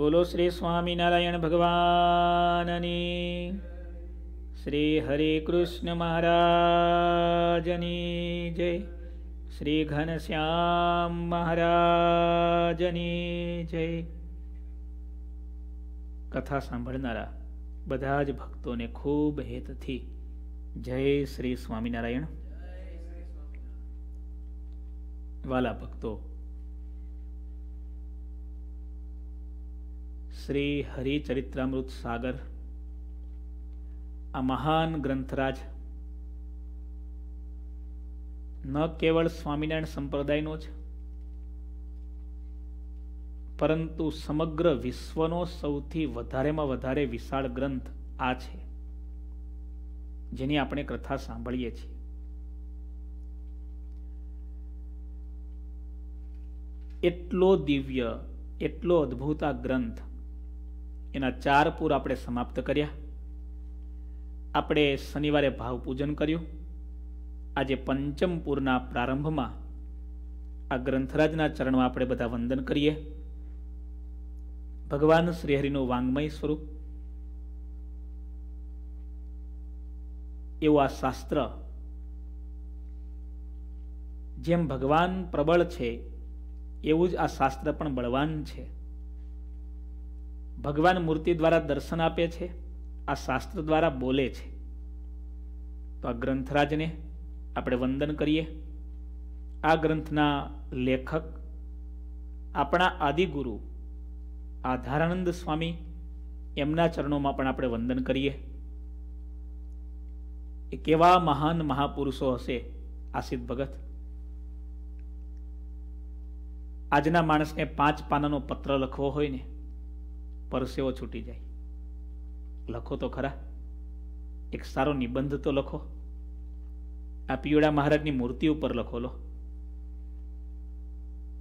બોલો શ્રી સ્વામિનારાયણ ભગવાનની શ્રી હરે કૃષ્ણ મહારાજની જય શ્રી ઘનશ્યામ મહારાજની જય કથા સાંભળનારા બધા જ ભક્તોને ખૂબ હેતથી જય શ્રી સ્વામિનારાયણ વાલા ભક્તો શ્રી હરિચરિત્રામૃત સાગર આ મહાન ગ્રંથરાજ ન કેવળ સ્વામિનારાયણ સંપ્રદાયનો છે પરંતુ સમગ્ર વિશ્વનો સૌથી વધારેમાં વધારે વિશાળ ગ્રંથ આ છે જેની આપણે કથા સાંભળીએ છીએ એટલો દિવ્ય એટલો અદ્ભુત આ ગ્રંથ એના ચાર પૂર આપણે સમાપ્ત કર્યા આપણે શનિવારે ભાવપૂજન કર્યું આજે પંચમ પૂરના પ્રારંભમાં આ ગ્રંથરાજના ચરણમાં આપણે બધા વંદન કરીએ ભગવાન શ્રીહરિનું વાંગમય સ્વરૂપ એવું આ શાસ્ત્ર જેમ ભગવાન પ્રબળ છે એવું જ આ શાસ્ત્ર પણ બળવાન છે ભગવાન મૂર્તિ દ્વારા દર્શન આપે છે આ શાસ્ત્ર દ્વારા બોલે છે તો આ ગ્રંથરાજને આપણે વંદન કરીએ આ ગ્રંથના લેખક આપણા આદિગુરુ આધારાનંદ સ્વામી એમના ચરણોમાં પણ આપણે વંદન કરીએ એ કેવા મહાન મહાપુરુષો હશે આસિદ ભગત આજના માણસને પાંચ પાનાનો પત્ર લખવો હોય ને પરસેવો છૂટી જાય લખો તો ખરા એક સારો નિબંધ તો લખો આ પિયુડા મહારાજની મૂર્તિ ઉપર લખો લો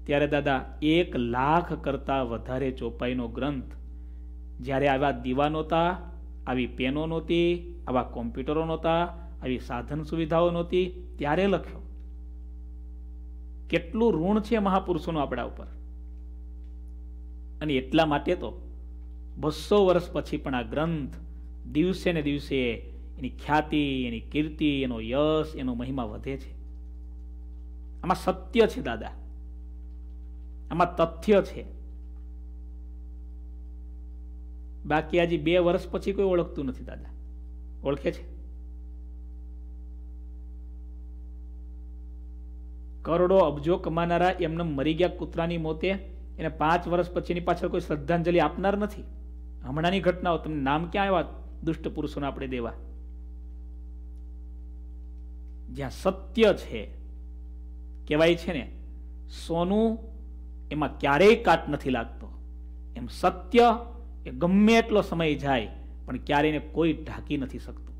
ત્યારે દાદા એક લાખ કરતા વધારે ચોપાઈનો ગ્રંથ જ્યારે આવા દીવા નહોતા આવી પેનો નહોતી આવા કોમ્પ્યુટરો નહોતા આવી સાધન સુવિધાઓ નહોતી ત્યારે લખ્યો કેટલું ઋણ છે મહાપુરુષોનું આપણા ઉપર અને એટલા માટે તો બસો વર્ષ પછી પણ આ ગ્રંથ દિવસે ને દિવસે એની ખ્યાતિ એની કીર્તિ એનો યશ એનો મહિમા વધે છે આમાં સત્ય છે દાદા આમાં તથ્ય છે બાકી આજે બે વર્ષ પછી કોઈ ઓળખતું નથી દાદા ઓળખે છે કરોડો અબજો કમાનારા એમને મરી ગયા કૂતરાની મોતે એને પાંચ વર્ષ પછીની પાછળ કોઈ શ્રદ્ધાંજલિ આપનાર નથી હમણાંની ઘટનાઓ તમને નામ ક્યાં આવ્યા દુષ્ટ પુરુષોને આપણે દેવા જ્યાં સત્ય છે કહેવાય છે ને સોનું એમાં ક્યારેય કાટ નથી લાગતો એમ સત્ય એ ગમે એટલો સમય જાય પણ ક્યારેય કોઈ ઢાંકી નથી શકતું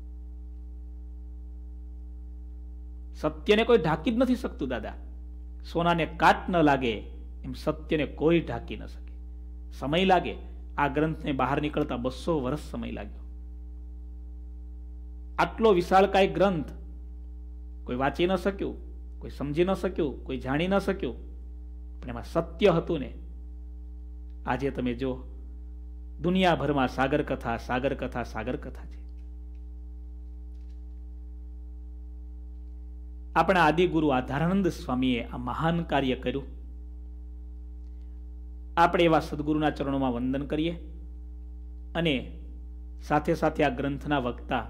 સત્યને કોઈ ઢાંકી જ નથી શકતું દાદા સોનાને કાટ ન લાગે એમ સત્યને કોઈ ઢાંકી ન શકે સમય લાગે આ ગ્રંથને બહાર નીકળતા બસો વર્ષ સમય લાગ્યો આટલો વિશાળકાય ગ્રંથ કોઈ વાંચી ન શક્યું કોઈ સમજી ન શક્યું કોઈ જાણી ન શક્યું પણ એમાં સત્ય હતું ને આજે તમે જો દુનિયાભરમાં સાગર કથા સાગર કથા સાગર કથા છે આપણા આદિગુરુ આધારાનંદ સ્વામીએ આ મહાન કાર્ય કર્યું આપણે એવા સદગુરુના ચરણોમાં વંદન કરીએ અને સાથે સાથે આ ગ્રંથના વક્તા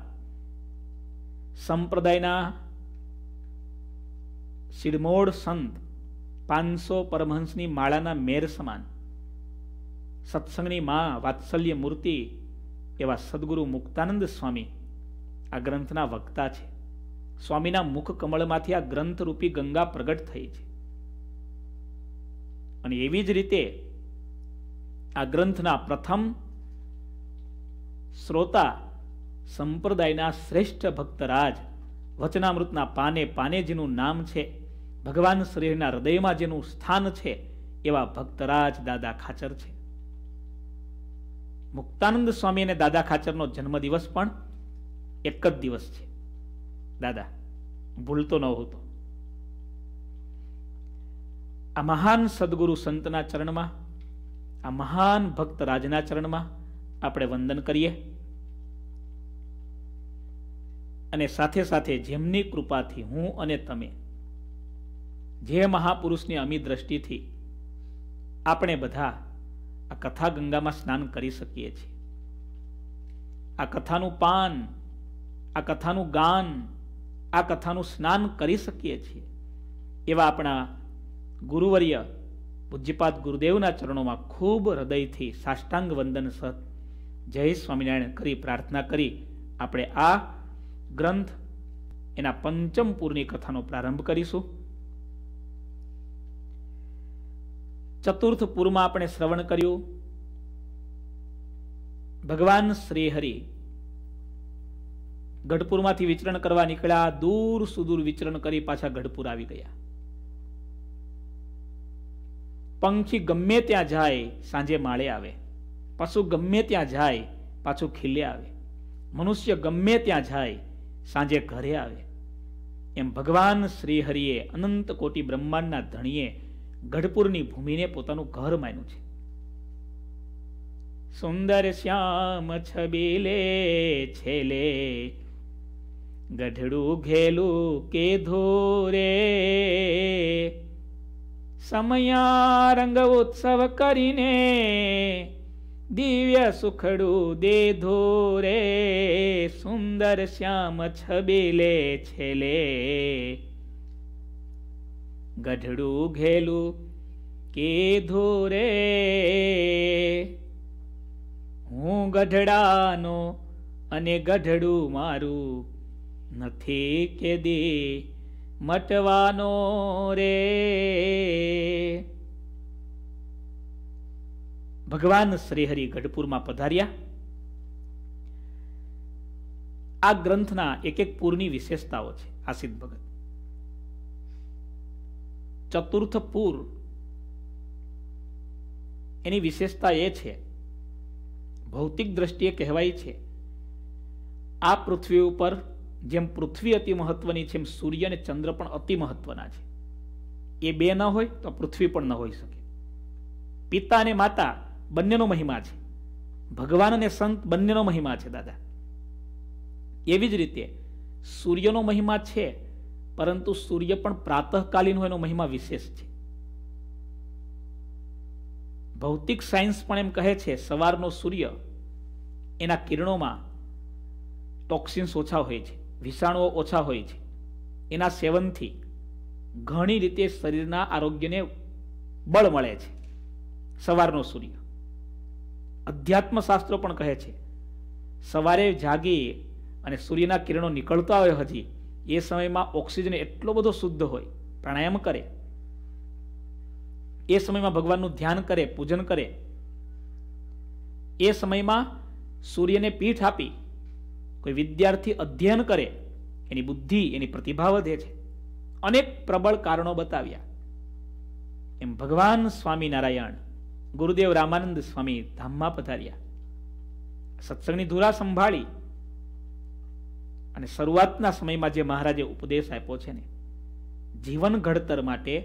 સંપ્રદાયના સિડમોડ સંત પાંચસો પરમહંસની માળાના મેર સમાન સત્સંગની માં વાત્સલ્ય મૂર્તિ એવા સદગુરુ મુક્તાનંદ સ્વામી આ ગ્રંથના વક્તા છે સ્વામીના મુખ કમળમાંથી આ ગ્રંથરૂપી ગંગા પ્રગટ થઈ છે અને એવી જ રીતે આ ગ્રંથના પ્રથમ શ્રોતા સંપ્રદાયના શ્રેષ્ઠ ભક્તરાજ વચનામૃતના પાને પાનેજીનું નામ છે ભગવાન શ્રીના હૃદયમાં જેનું સ્થાન છે એવા ભક્તરાજ દાદા ખાચર છે મુક્તાનંદ સ્વામી અને દાદા ખાચરનો જન્મદિવસ પણ એક જ દિવસ છે દાદા ભૂલતો ન હોતો આ મહાન સદગુરુ સંતના ચરણમાં આ મહાન ભક્ત રાજના ચરણમાં આપણે વંદન કરીએ અને સાથે સાથે જેમની કૃપાથી હું અને તમે જે મહાપુરુષની અમી દ્રષ્ટિથી આપણે બધા આ કથા ગંગામાં સ્નાન કરી શકીએ છીએ આ કથાનું પાન આ કથાનું ગાન આ કથાનું સ્નાન કરી શકીએ છીએ એવા આપણા ગુરુવર્ય પૂજ્યપાદ ગુરુદેવના ચરણોમાં ખૂબ હૃદયથી સાષ્ટાંગ વંદન સહ જય સ્વામિનારાયણ કરી પ્રાર્થના કરી આપણે આ ગ્રંથ એના પંચમ પૂરની કથાનો પ્રારંભ કરીશું ચતુર્થ પૂરમાં આપણે શ્રવણ કર્યું ભગવાન શ્રીહરિ ગઢપુરમાંથી વિચરણ કરવા નીકળ્યા દૂર સુદૂર વિચરણ કરી પાછા ગઢપુર આવી ગયા પંખી ગમે ત્યાં જાય સાંજે માળે આવે પશુ ગમે ત્યાં જાય પાછું ખીલે આવે મનુષ્ય ગમે ત્યાં જાય સાંજે ઘરે આવે એમ ભગવાન શ્રીહરિએ અનંત કોટી બ્રહ્માંડના ધણીએ ગઢપુરની ભૂમિને પોતાનું ઘર માન્યું છે સુંદર શ્યામ છબીલે છેલે ગઢડું ઘેલું કે ધોરે સમયારંગ ઉત્સવ કરીને દિવ્ય સુખડું દે ધોરે સુંદર શ્યામ છબીલે છેલે ગઢડું ઘેલું કે ધોરે હું ગઢડાનો અને ગઢડું મારું નથી કે કેદી મટવાનો રે ભગવાન શ્રીહરિ ગઢપુરમાં પધાર્યા આ ગ્રંથના એક એક પૂરની વિશેષતાઓ છે આસિદ ભગત ચતુર્થ પૂર એની વિશેષતા એ છે ભૌતિક દ્રષ્ટિએ કહેવાય છે આ પૃથ્વી ઉપર જેમ પૃથ્વી અતિ મહત્વની છે એમ સૂર્ય અને ચંદ્ર પણ અતિ મહત્વના છે એ બે ન હોય તો પૃથ્વી પણ ન હોઈ શકે પિતા અને માતા બંનેનો મહિમા છે ભગવાન અને સંત બંનેનો મહિમા છે દાદા એવી જ રીતે સૂર્યનો મહિમા છે પરંતુ સૂર્ય પણ પ્રાતઃકાલીન હોય એનો મહિમા વિશેષ છે ભૌતિક સાયન્સ પણ એમ કહે છે સવારનો સૂર્ય એના કિરણોમાં ટોક્સિન્સ ઓછા હોય છે વિષાણુઓ ઓછા હોય છે એના સેવનથી ઘણી રીતે શરીરના આરોગ્યને બળ મળે છે સવારનો સૂર્ય અધ્યાત્મ શાસ્ત્રો પણ કહે છે સવારે જાગી અને સૂર્યના કિરણો નીકળતા હોય હજી એ સમયમાં ઓક્સિજન એટલો બધો શુદ્ધ હોય પ્રાણાયામ કરે એ સમયમાં ભગવાનનું ધ્યાન કરે પૂજન કરે એ સમયમાં સૂર્યને પીઠ આપી કોઈ વિદ્યાર્થી અધ્યયન કરે એની બુદ્ધિ એની પ્રતિભા વધે છે અનેક પ્રબળ કારણો બતાવ્યા એમ ભગવાન સ્વામિનારાયણ ગુરુદેવ રામાનંદ સ્વામી ધામમાં પધાર્યા સત્સંગની ધુરા સંભાળી અને શરૂઆતના સમયમાં જે મહારાજે ઉપદેશ આપ્યો છે ને જીવન ઘડતર માટે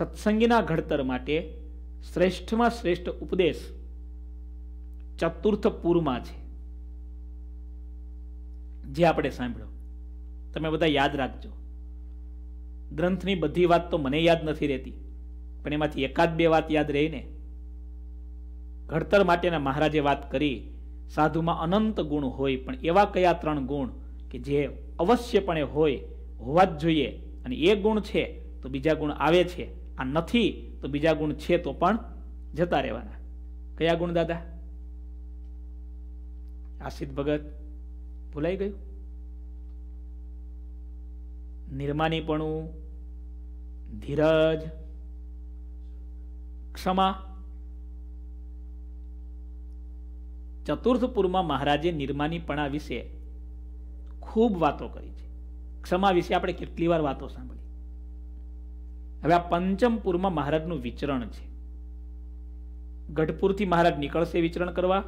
સત્સંગીના ઘડતર માટે શ્રેષ્ઠમાં શ્રેષ્ઠ ઉપદેશ ચતુર્થ પૂરમાં છે જે આપણે સાંભળ્યો તમે બધા યાદ રાખજો ગ્રંથની બધી વાત તો મને યાદ નથી રહેતી પણ એમાંથી એકાદ બે વાત યાદ રહીને ઘડતર માટેના મહારાજે વાત કરી સાધુમાં અનંત ગુણ હોય પણ એવા કયા ત્રણ ગુણ કે જે અવશ્યપણે હોય હોવા જ જોઈએ અને એ ગુણ છે તો બીજા ગુણ આવે છે આ નથી તો બીજા ગુણ છે તો પણ જતા રહેવાના કયા ગુણ દાદા આશિત ભગત ભૂલાઈ ગયું નિર્માનીપણું ધીરજ ક્ષમા ચતુર્થપુરમાં મહારાજે નિર્માનીપણા વિશે ખૂબ વાતો કરી છે ક્ષમા વિશે આપણે કેટલી વાર વાતો સાંભળી હવે આ પંચમપુરમાં પૂરમાં મહારાજનું વિચરણ છે ગઢપુરથી મહારાજ નીકળશે વિચરણ કરવા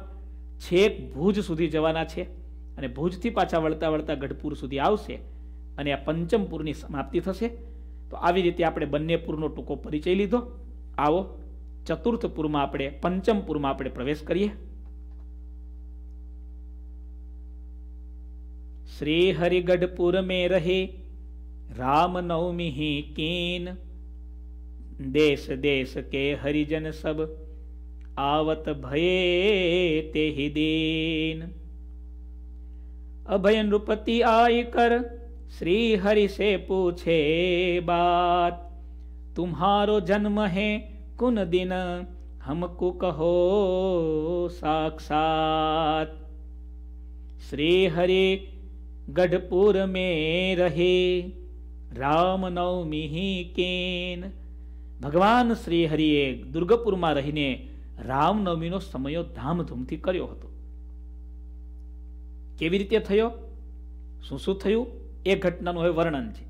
છેક ભુજ સુધી જવાના છે અને ભુજથી પાછા વળતા વળતા ગઢપુર સુધી આવશે અને આ પંચમપુરની સમાપ્તિ થશે તો આવી રીતે આપણે બંને પૂરનો ટૂંકો પરિચય લીધો આવો ચતુર્થ પૂરમાં આપણે પંચમપુરમાં આપણે પ્રવેશ કરીએ શ્રી હરિગઢપુર મે રહે રામનવમી નવમી ही દેશ देश देश के हरिजन सब आवत भये ते અભય નૃપતિ આઈ કર શ્રી हरि से पूछे बात तुम्हारो जन्म है कुन दिन हमको कहो साक्षात श्री हरि गढ़पुर में रहे રામ નવમી કેન ભગવાન શ્રી હરિએ દુર્ગપુરમાં રહીને રામનવમીનો સમયો ધામધૂમથી કર્યો હતો કેવી રીતે થયો શું શું થયું એ ઘટનાનું હવે વર્ણન છે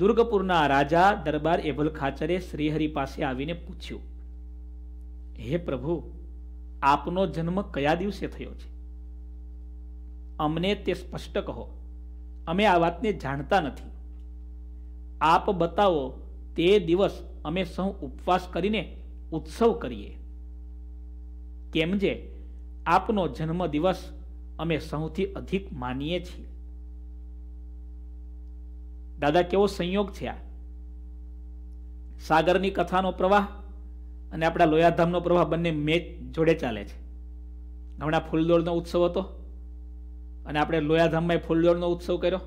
દુર્ગપુરના રાજા દરબાર એભલ ખાચરે શ્રીહરિ પાસે આવીને પૂછ્યું હે પ્રભુ આપનો જન્મ કયા દિવસે થયો છે અમને તે સ્પષ્ટ કહો અમે આ વાતને જાણતા નથી આપ બતાવો તે દિવસ અમે સૌ ઉપવાસ કરીને ઉત્સવ કરીએ કેમ જે આપનો જન્મ દિવસ અમે સૌથી અધિક માનીએ છીએ દાદા કેવો સંયોગ છે આ સાગરની કથાનો પ્રવાહ અને આપણા લોયાધામનો પ્રવાહ બંને મેચ જોડે ચાલે છે હમણાં ફૂલદોળનો ઉત્સવ હતો અને આપણે લોયાધામમાં ફૂલદોળનો ઉત્સવ કર્યો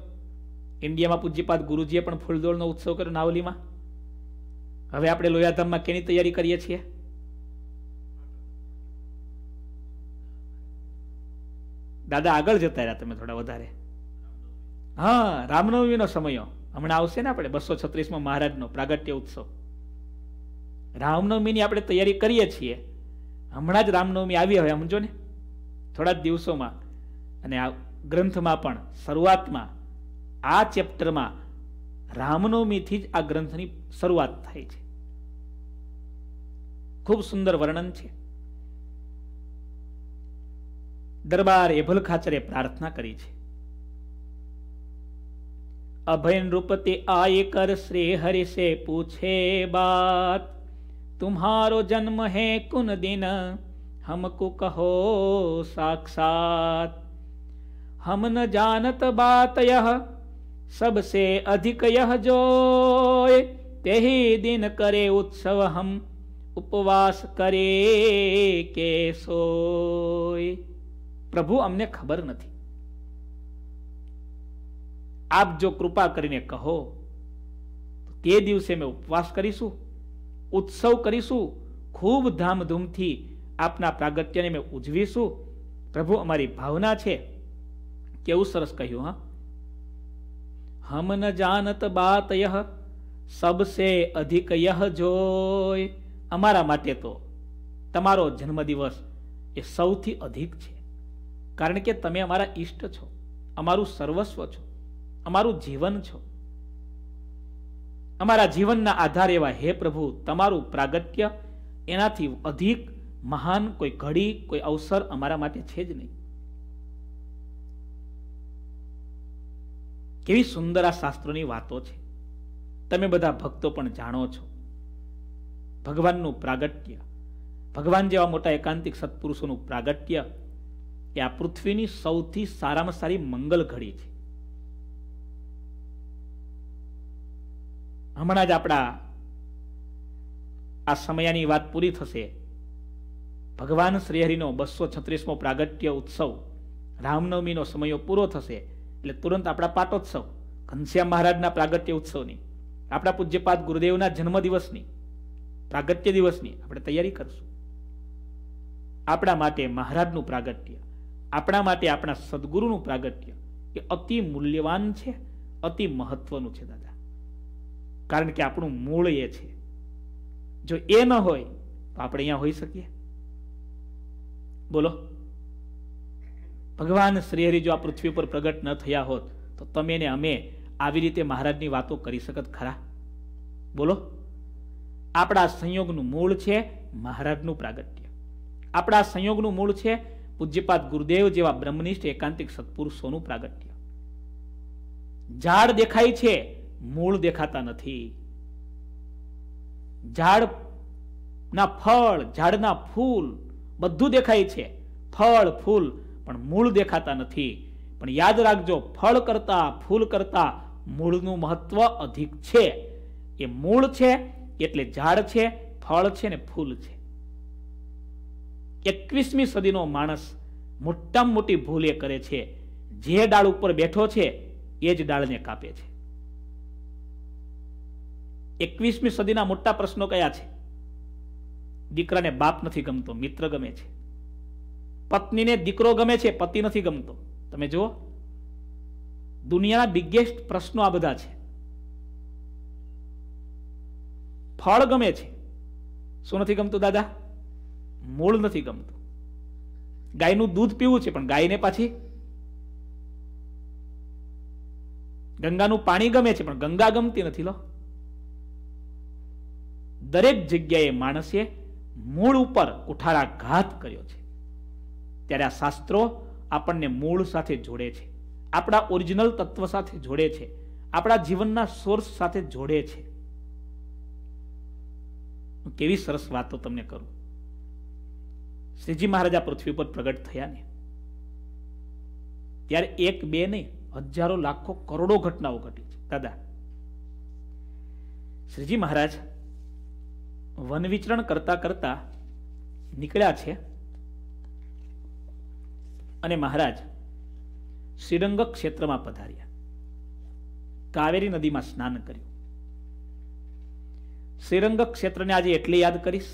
ઇન્ડિયામાં પૂજ્યપાદ ગુરુજીએ પણ ફૂલદોળનો ઉત્સવ કર્યો નાવલીમાં હવે આપણે લોયાધામમાં કેની તૈયારી કરીએ છીએ દાદા આગળ જતા રહ્યા તમે થોડા વધારે હા રામનવમીનો સમયો હમણાં આવશે ને આપણે બસો છત્રીસમાં મહારાજનો પ્રાગટ્ય ઉત્સવ રામનવમીની આપણે તૈયારી કરીએ છીએ હમણાં જ રામનવમી આવી હવે સમજો ને થોડા જ દિવસોમાં અને આ ગ્રંથમાં પણ શરૂઆતમાં આ ચેપ્ટરમાં રામનવમીથી જ આ ગ્રંથની શરૂઆત થાય છે ખૂબ સુંદર વર્ણન છે દરબાર એભલ ખાચરે પ્રાર્થના કરી છે અભય નૃપતિ આય કર શ્રી હरि से પૂછે બાત तुम्हारो જન્મ હે કુન દિન हमको कहो साक्षात हम न जानत बात यह सबसे अधिक यह जोय ते ही दिन करे उत्सव हम उपवास करे के सोय પ્રભુ અમને ખબર નથી આપ જો કૃપા કરીને કહો તે દિવસે અમે ઉપવાસ કરીશું ઉત્સવ કરીશું ખૂબ ધામધૂમથી આપના પ્રાગત્યને અમે ઉજવીશું પ્રભુ અમારી ભાવના છે કેવું સરસ કહ્યું હા હમ ન જાનત બાત યહ સબસે અધિક યહ જોય અમારા માટે તો તમારો જન્મદિવસ એ સૌથી અધિક છે કારણ કે તમે અમારા ઈષ્ટ છો અમારું સર્વસ્વ છો અમારું જીવન છો અમારા જીવનના આધારે એવા હે પ્રભુ તમારું પ્રાગટ્ય એનાથી અધિક મહાન કોઈ ઘડી કોઈ અવસર અમારા માટે છે જ નહીં કેવી સુંદર આ શાસ્ત્રોની વાતો છે તમે બધા ભક્તો પણ જાણો છો ભગવાનનું પ્રાગટ્ય ભગવાન જેવા મોટા એકાંતિક સત્પુરુષોનું પ્રાગટ્ય એ આ પૃથ્વીની સૌથી સારામાં સારી મંગલ ઘડી છે હમણાં જ આપણા આ સમયની વાત પૂરી થશે ભગવાન શ્રીહરિનો બસો છત્રીસમો પ્રાગટ્ય ઉત્સવ રામનવમીનો સમયો પૂરો થશે એટલે તુરંત આપણા પાટોત્સવ ઘનશ્યામ મહારાજના પ્રાગટ્ય ઉત્સવની આપણા પૂજ્યપાદ ગુરુદેવના જન્મદિવસની પ્રાગટ્ય દિવસની આપણે તૈયારી કરશું આપણા માટે મહારાજનું પ્રાગટ્ય આપણા માટે આપણા સદગુરુનું પ્રાગટ્ય એ અતિ મૂલ્યવાન છે અતિ મહત્વનું છે દાદા કારણ કે આપણું મૂળ એ છે જો એ ન હોય તો આપણે અહીંયા હોઈ શકીએ બોલો ભગવાન શ્રીહરિ જો આ પૃથ્વી પર પ્રગટ ન થયા હોત તો તમે ને અમે આવી રીતે મહારાજની વાતો કરી શકત ખરા બોલો આપણા સંયોગનું મૂળ છે મહારાજનું પ્રાગટ્ય આપણા સંયોગનું મૂળ છે પૂજ્યપાત ગુરુદેવ જેવા બ્રહ્મનિષ્ઠ એકાંતિક સત્પુરુષોનું પ્રાગટ્ય ઝાડ દેખાય છે મૂળ દેખાતા નથી ઝાડ ના ફળ ઝાડના ફૂલ બધું દેખાય છે ફળ ફૂલ પણ મૂળ દેખાતા નથી પણ યાદ રાખજો ફળ કરતા ફૂલ કરતા મૂળનું મહત્વ અધિક છે એ મૂળ છે એટલે ઝાડ છે ફળ છે ને ફૂલ છે એકવીસમી સદીનો માણસ મોટામાં મોટી ભૂલ એ કરે છે જે ડાળ ઉપર બેઠો છે એ જ ડાળને કાપે છે એકવીસમી સદીના મોટા પ્રશ્નો કયા છે દીકરાને બાપ નથી ગમતો મિત્ર ગમે છે પત્નીને દીકરો ગમે છે પતિ નથી ગમતો તમે જુઓ દુનિયાના બિગેસ્ટ પ્રશ્નો આ બધા છે ફળ ગમે છે શું નથી ગમતું દાદા મૂળ નથી ગમતું ગાયનું દૂધ પીવું છે પણ ગાયને પાછી ગંગાનું પાણી ગમે છે પણ ગંગા ગમતી નથી લો દરેક જગ્યાએ માણસે મૂળ ઉપર કુઠારાઘાત કર્યો છે ત્યારે આ શાસ્ત્રો આપણને મૂળ સાથે જોડે છે આપણા ઓરિજિનલ તત્વ સાથે જોડે છે આપણા જીવનના સોર્સ સાથે જોડે છે કેવી સરસ વાતો તમને કરું શ્રીજી મહારાજ આ પૃથ્વી પર પ્રગટ થયા ને ત્યારે એક બે નહીં હજારો લાખો કરોડો ઘટનાઓ ઘટી છે દાદા શ્રીજી મહારાજ વન વિચરણ કરતા કરતા નીકળ્યા છે અને મહારાજ શ્રીરંગ ક્ષેત્રમાં પધાર્યા કાવેરી નદીમાં સ્નાન કર્યું શ્રીરંગ ક્ષેત્રને આજે એટલે યાદ કરીશ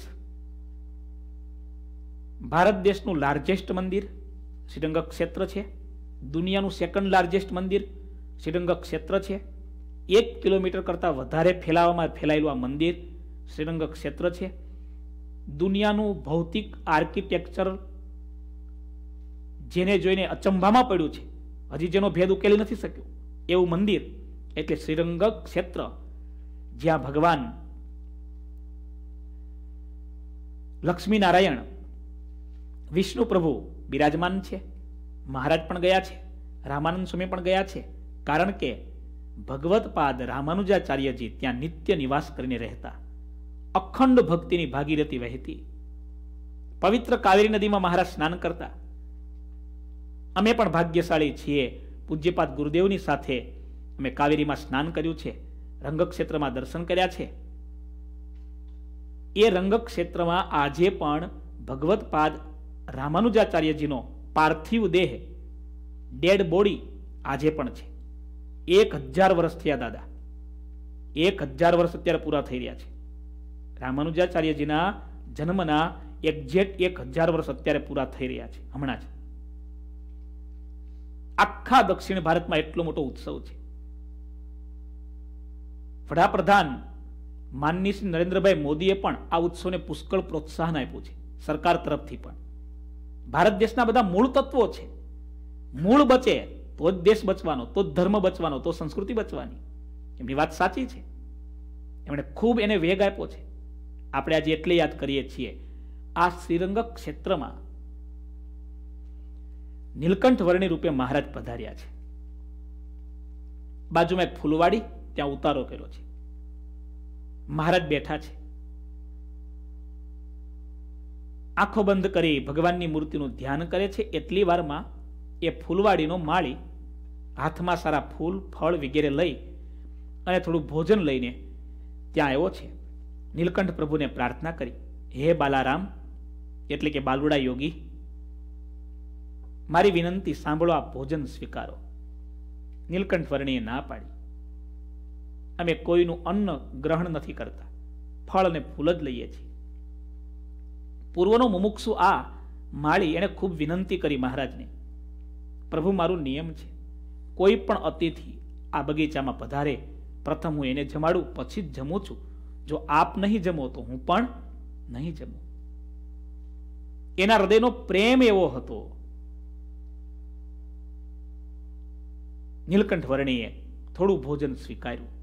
ભારત દેશનું લાર્જેસ્ટ મંદિર શ્રીરંગ ક્ષેત્ર છે દુનિયાનું સેકન્ડ લાર્જેસ્ટ મંદિર શ્રીરંગ ક્ષેત્ર છે એક કિલોમીટર કરતાં વધારે ફેલાવામાં ફેલાયેલું આ મંદિર શ્રીરંગ ક્ષેત્ર છે દુનિયાનું ભૌતિક આર્કિટેક્ચર જેને જોઈને અચંભામાં પડ્યું છે હજી જેનો ભેદ ઉકેલી નથી શક્યો એવું મંદિર એટલે શ્રીરંગ ક્ષેત્ર જ્યાં ભગવાન લક્ષ્મીનારાયણ વિષ્ણુ પ્રભુ બિરાજમાન છે મહારાજ પણ ગયા છે રામાનંદ સ્વામી પણ ગયા છે કારણ કે ભગવતપાદ રામાનુજાચાર્યજી ત્યાં નિત્ય નિવાસ કરીને રહેતા અખંડ ભક્તિની ભાગીરથી વહેતી પવિત્ર કાવેરી નદીમાં મહારાજ સ્નાન કરતા અમે પણ ભાગ્યશાળી છીએ પૂજ્યપાદ ગુરુદેવની સાથે અમે કાવેરીમાં સ્નાન કર્યું છે રંગક્ષેત્રમાં દર્શન કર્યા છે એ રંગક્ષેત્રમાં આજે પણ ભગવતપાદ રામાનુજાચાર્યજીનો પાર્થિવ દેહ ડેડ બોડી આજે પણ છે એક હજાર વર્ષ થયા દાદા એક હજાર વર્ષ અત્યારે પૂરા થઈ રહ્યા છે રામાનુજાચાર્યજીના જન્મના એક્ઝેક્ટ એક હજાર વર્ષ અત્યારે પૂરા થઈ રહ્યા છે હમણાં જ આખા દક્ષિણ ભારતમાં એટલો મોટો ઉત્સવ છે વડાપ્રધાન માનની શ્રી નરેન્દ્રભાઈ મોદીએ પણ આ ઉત્સવને પુષ્કળ પ્રોત્સાહન આપ્યું છે સરકાર તરફથી પણ ભારત દેશના બધા મૂળ તત્વો છે મૂળ બચે તો જ દેશ બચવાનો તો ધર્મ બચવાનો તો સંસ્કૃતિ બચવાની એમની વાત સાચી છે એમણે ખૂબ એને વેગ આપ્યો છે આપણે આજે એટલે યાદ કરીએ છીએ આ શ્રીરંગ ક્ષેત્રમાં નીલકંઠ વર્ણી રૂપે મહારાજ પધાર્યા છે બાજુમાં એક ફૂલવાડી ત્યાં ઉતારો કર્યો છે મહારાજ બેઠા છે આંખો બંધ કરી ભગવાનની મૂર્તિનું ધ્યાન કરે છે એટલી વારમાં એ ફૂલવાડીનો માળી હાથમાં સારા ફૂલ ફળ વગેરે લઈ અને થોડું ભોજન લઈને ત્યાં આવ્યો છે નીલકંઠ પ્રભુને પ્રાર્થના કરી હે બાલારામ એટલે કે બાલુડા યોગી મારી વિનંતી સાંભળો આ ભોજન સ્વીકારો નીલકંઠ વર્ણીએ ના પાડી અમે કોઈનું અન્ન ગ્રહણ નથી કરતા ફળ અને ફૂલ જ લઈએ છીએ પૂર્વનો મુમુક્ષુ આ માળી એણે ખૂબ વિનંતી કરી મહારાજને પ્રભુ મારું નિયમ છે કોઈ પણ અતિથિ આ બગીચામાં પધારે પ્રથમ હું એને જમાડું પછી જ જમું છું જો આપ નહીં જમો તો હું પણ નહીં જમું એના હૃદયનો પ્રેમ એવો હતો નીલકંઠ વર્ણીએ થોડું ભોજન સ્વીકાર્યું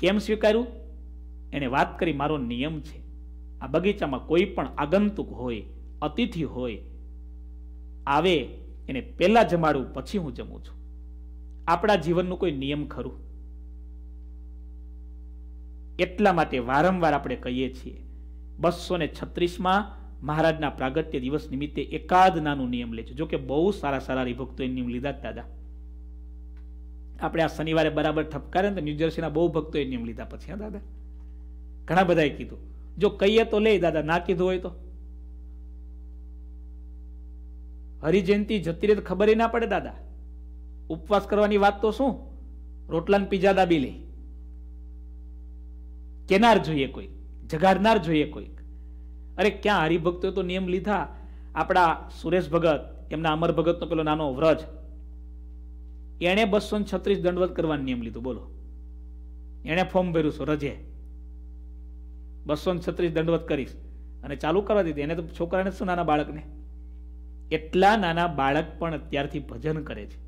કેમ સ્વીકાર્યું એને વાત કરી મારો નિયમ છે આ બગીચામાં કોઈ પણ આગંતુક હોય અતિથિ હોય આવે એને પહેલાં જમાડું પછી હું જમું છું આપણા જીવનનું કોઈ નિયમ ખરું એટલા માટે વારંવાર આપણે કહીએ છીએ બસો ને છત્રીસમાં મહારાજના પ્રાગત્ય દિવસ નિમિત્તે એકાદ નાનું નિયમ લે છે જો કે બહુ સારા સારા હરિભક્તો એ નિયમ લીધા દાદા આપણે આ શનિવારે બરાબર ઠપકારે ને ન્યૂજર્સીના બહુ ભક્તોએ નિયમ લીધા પછી હા દાદા ઘણા બધાએ કીધું જો કહીએ તો લે દાદા ના કીધું હોય તો હરિજયંતિ જતી રહે તો ખબર ના પડે દાદા ઉપવાસ કરવાની વાત તો શું રોટલા ને દાબી લે કેનાર જોઈએ કોઈ જગાડનાર જોઈએ કોઈ અરે ક્યાં હરિભક્તો તો નિયમ લીધા આપણા સુરેશ ભગત એમના અમર ભગતનો પેલો નાનો વ્રજ એણે બસો છત્રીસ દંડવત કરવાનો નિયમ લીધો બોલો એણે ફોર્મ ભર્યું છું રજે બસો ને છત્રીસ દંડવત કરીશ અને ચાલુ કરવા દીધી એને તો છોકરાને શું નાના બાળકને એટલા નાના બાળક પણ અત્યારથી ભજન કરે છે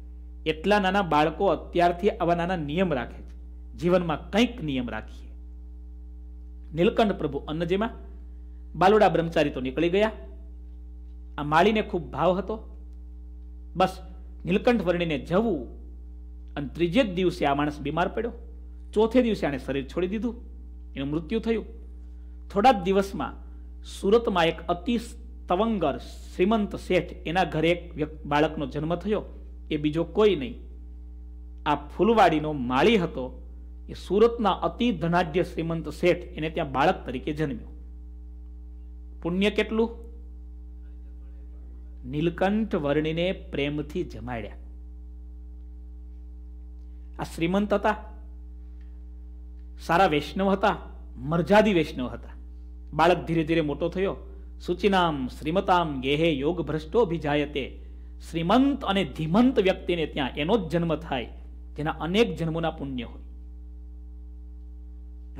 એટલા નાના બાળકો અત્યારથી આવા નાના નિયમ રાખે છે જીવનમાં કંઈક નિયમ રાખીએ નીલકંઠ પ્રભુ અન્નજીમાં બાલુડા બ્રહ્મચારી તો નીકળી ગયા આ માળીને ખૂબ ભાવ હતો બસ નીલકંઠ વર્ણીને જવું અને ત્રીજે જ દિવસે આ માણસ બીમાર પડ્યો ચોથે દિવસે આણે શરીર છોડી દીધું એનું મૃત્યુ થયું થોડા જ દિવસમાં સુરતમાં એક અતિ તવંગર શ્રીમંત શેઠ એના ઘરે એક બાળકનો જન્મ થયો એ બીજો કોઈ નહીં આ ફૂલવાડીનો માળી હતો એ સુરતના અતિ ધનાઢ્ય શ્રીમંત શેઠ એને ત્યાં બાળક તરીકે જન્મ્યો પુણ્ય કેટલું નીલકંઠ વર્ણિને પ્રેમથી જમાડ્યા આ શ્રીમંત હતા સારા વૈષ્ણવ હતા મરજાદી વૈષ્ણવ હતા બાળક ધીરે ધીરે મોટો થયો સૂચિનામ શ્રીમતામ ગેહે યોગ ભ્રષ્ટો ભિજાયતે શ્રીમંત અને ધીમંત વ્યક્તિને ત્યાં એનો જ જન્મ થાય જેના અનેક જન્મોના પુણ્ય હોય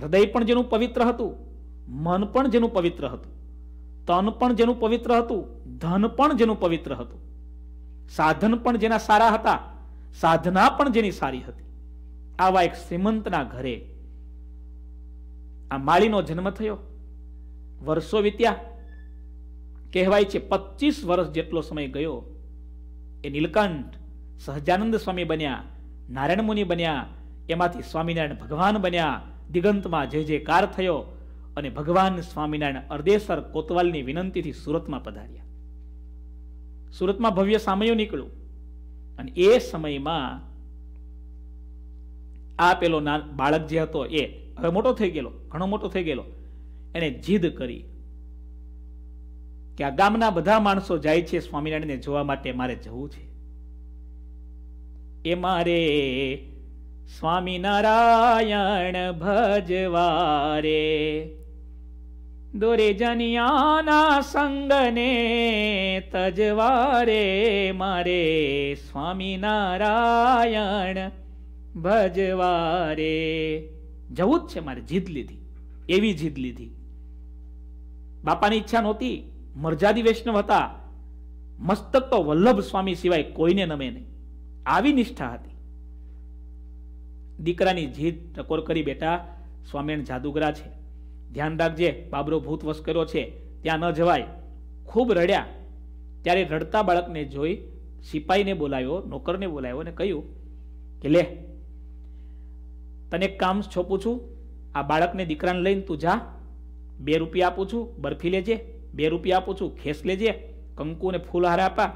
હૃદય પણ જેનું પવિત્ર હતું મન પણ જેનું પવિત્ર હતું તન પણ જેનું પવિત્ર હતું ધન પણ જેનું પવિત્ર હતું સાધન પણ જેના સારા હતા સાધના પણ જેની સારી હતી આવા એક શ્રીમંતના ઘરે આ માળીનો જન્મ થયો વર્ષો વીત્યા કહેવાય છે પચીસ વર્ષ જેટલો સમય ગયો એ નીલકંઠ સહજાનંદ સ્વામી બન્યા નારાયણ મુનિ બન્યા એમાંથી સ્વામિનારાયણ ભગવાન બન્યા દિગંતમાં જય જયકાર થયો અને ભગવાન સ્વામિનારાયણ અર્દેસર કોતવાલની વિનંતીથી સુરતમાં પધાર્યા સુરતમાં ભવ્ય સામયો નીકળ્યું અને એ સમયમાં આ પેલો બાળક જે હતો એ હવે મોટો થઈ ગયેલો ઘણો મોટો થઈ ગયેલો એણે જીદ કરી કે આ ગામના બધા માણસો જાય છે સ્વામિનારાયણને જોવા માટે મારે જવું છે એ મારે સ્વામિનારાયણ ભજવારે રે દોરે જનિયાના સંગને તજવારે મારે સ્વામિનારાયણ ભજવારે જવું જ છે મારે જીદ લીધી એવી જીદ લીધી બાપાની ઈચ્છા નહોતી મરજાદી વૈષ્ણવ હતા મસ્તક તો વલ્લભ સ્વામી સિવાય કોઈને નમે નહીં આવી નિષ્ઠા હતી દીકરાની જીદ ટકોર કરી બેટા સ્વામિનારાયણ જાદુગરા છે ધ્યાન રાખજે બાબરો ભૂતવશ કર્યો છે ત્યાં ન જવાય ખૂબ રડ્યા ત્યારે રડતા બાળકને જોઈ સિપાહીને બોલાવ્યો નોકરને બોલાવ્યો અને કહ્યું કે લે તને કામ સોંપું છું આ બાળકને દીકરાને લઈને તું જા બે રૂપિયા આપું છું બરફી લેજે બે રૂપિયા આપું છું ખેસ લેજે કંકુને ફૂલહાર આપા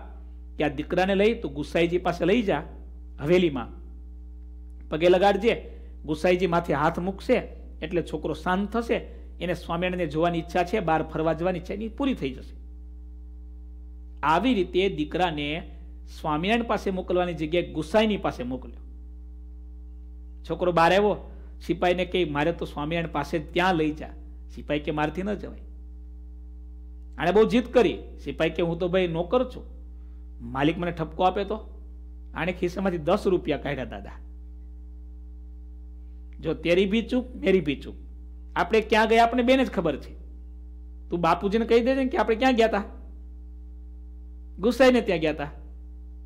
કે આ દીકરાને લઈ તું ગુસાઈજી પાસે લઈ જા હવેલીમાં પગે લગાડજે ગુસાઈજી માથે હાથ મૂકશે એટલે છોકરો શાંત થશે એને સ્વામિનારાયણને જોવાની ઈચ્છા છે બહાર ફરવા જવાની ઈચ્છા એની પૂરી થઈ જશે આવી રીતે દીકરાને સ્વામિનારાયણ પાસે મોકલવાની જગ્યાએ ગુસાઈની પાસે મોકલ્યો છોકરો બહાર આવ્યો સિપાહીને કહી મારે તો સ્વામિનારાયણ પાસે ત્યાં લઈ જા સિપાઈ કે મારથી ન જવાય આણે બહુ જીદ કરી સિપાઈ કે હું તો ભાઈ નોકર છું માલિક મને ઠપકો આપે તો આણે ખિસ્સામાંથી દસ રૂપિયા કાઢ્યા દાદા જો તેરી બી ચૂક મેરી બી ચૂક આપણે ક્યાં ગયા આપણે બેને જ ખબર છે તું બાપુજીને કહી દેજે કે આપણે ક્યાં ગયા હતા ગુસ્સાઈને ત્યાં ગયા હતા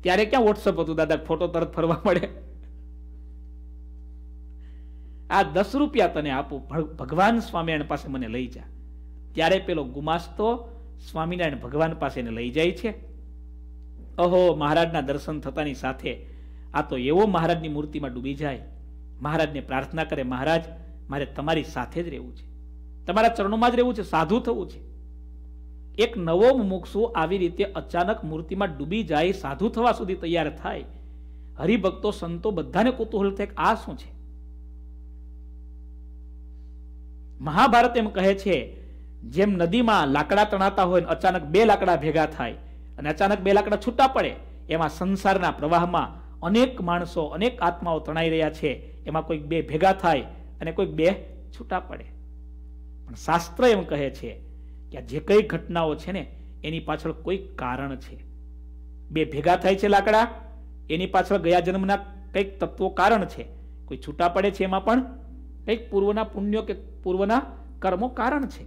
ત્યારે ક્યાં વોટ્સઅપ હતું દાદા ફોટો તરત ફરવા મળે આ દસ રૂપિયા તને આપું ભગવાન સ્વામિનારાયણ પાસે મને લઈ જા ત્યારે પેલો ગુમાસ્તો સ્વામિનારાયણ ભગવાન પાસે લઈ જાય છે અહો મહારાજના દર્શન થતાની સાથે આ તો એવો મહારાજની મૂર્તિમાં ડૂબી જાય મહારાજને પ્રાર્થના કરે મહારાજ મારે તમારી સાથે જ રહેવું છે તમારા ચરણોમાં જ રહેવું છે સાધુ થવું છે એક નવો મુમુક્ષુ આવી રીતે અચાનક મૂર્તિમાં ડૂબી જાય સાધુ થવા સુધી તૈયાર થાય હરિભક્તો સંતો બધાને કુતૂહલ થાય આ શું છે મહાભારત એમ કહે છે જેમ નદીમાં લાકડા તણાતા હોય અચાનક બે લાકડા ભેગા થાય અને અચાનક બે લાકડા છૂટા પડે એમાં સંસારના પ્રવાહમાં અનેક માણસો અનેક આત્માઓ તણાઈ રહ્યા છે એમાં કોઈક બે ભેગા થાય અને કોઈક બે છૂટા પડે પણ શાસ્ત્ર એમ કહે છે કે આ જે કઈ ઘટનાઓ છે ને એની પાછળ કોઈક કારણ છે બે ભેગા થાય છે લાકડા એની પાછળ ગયા જન્મના કંઈક તત્વો કારણ છે કોઈ છૂટા પડે છે એમાં પણ કંઈક પૂર્વના પુણ્યો કે પૂર્વના કર્મો કારણ છે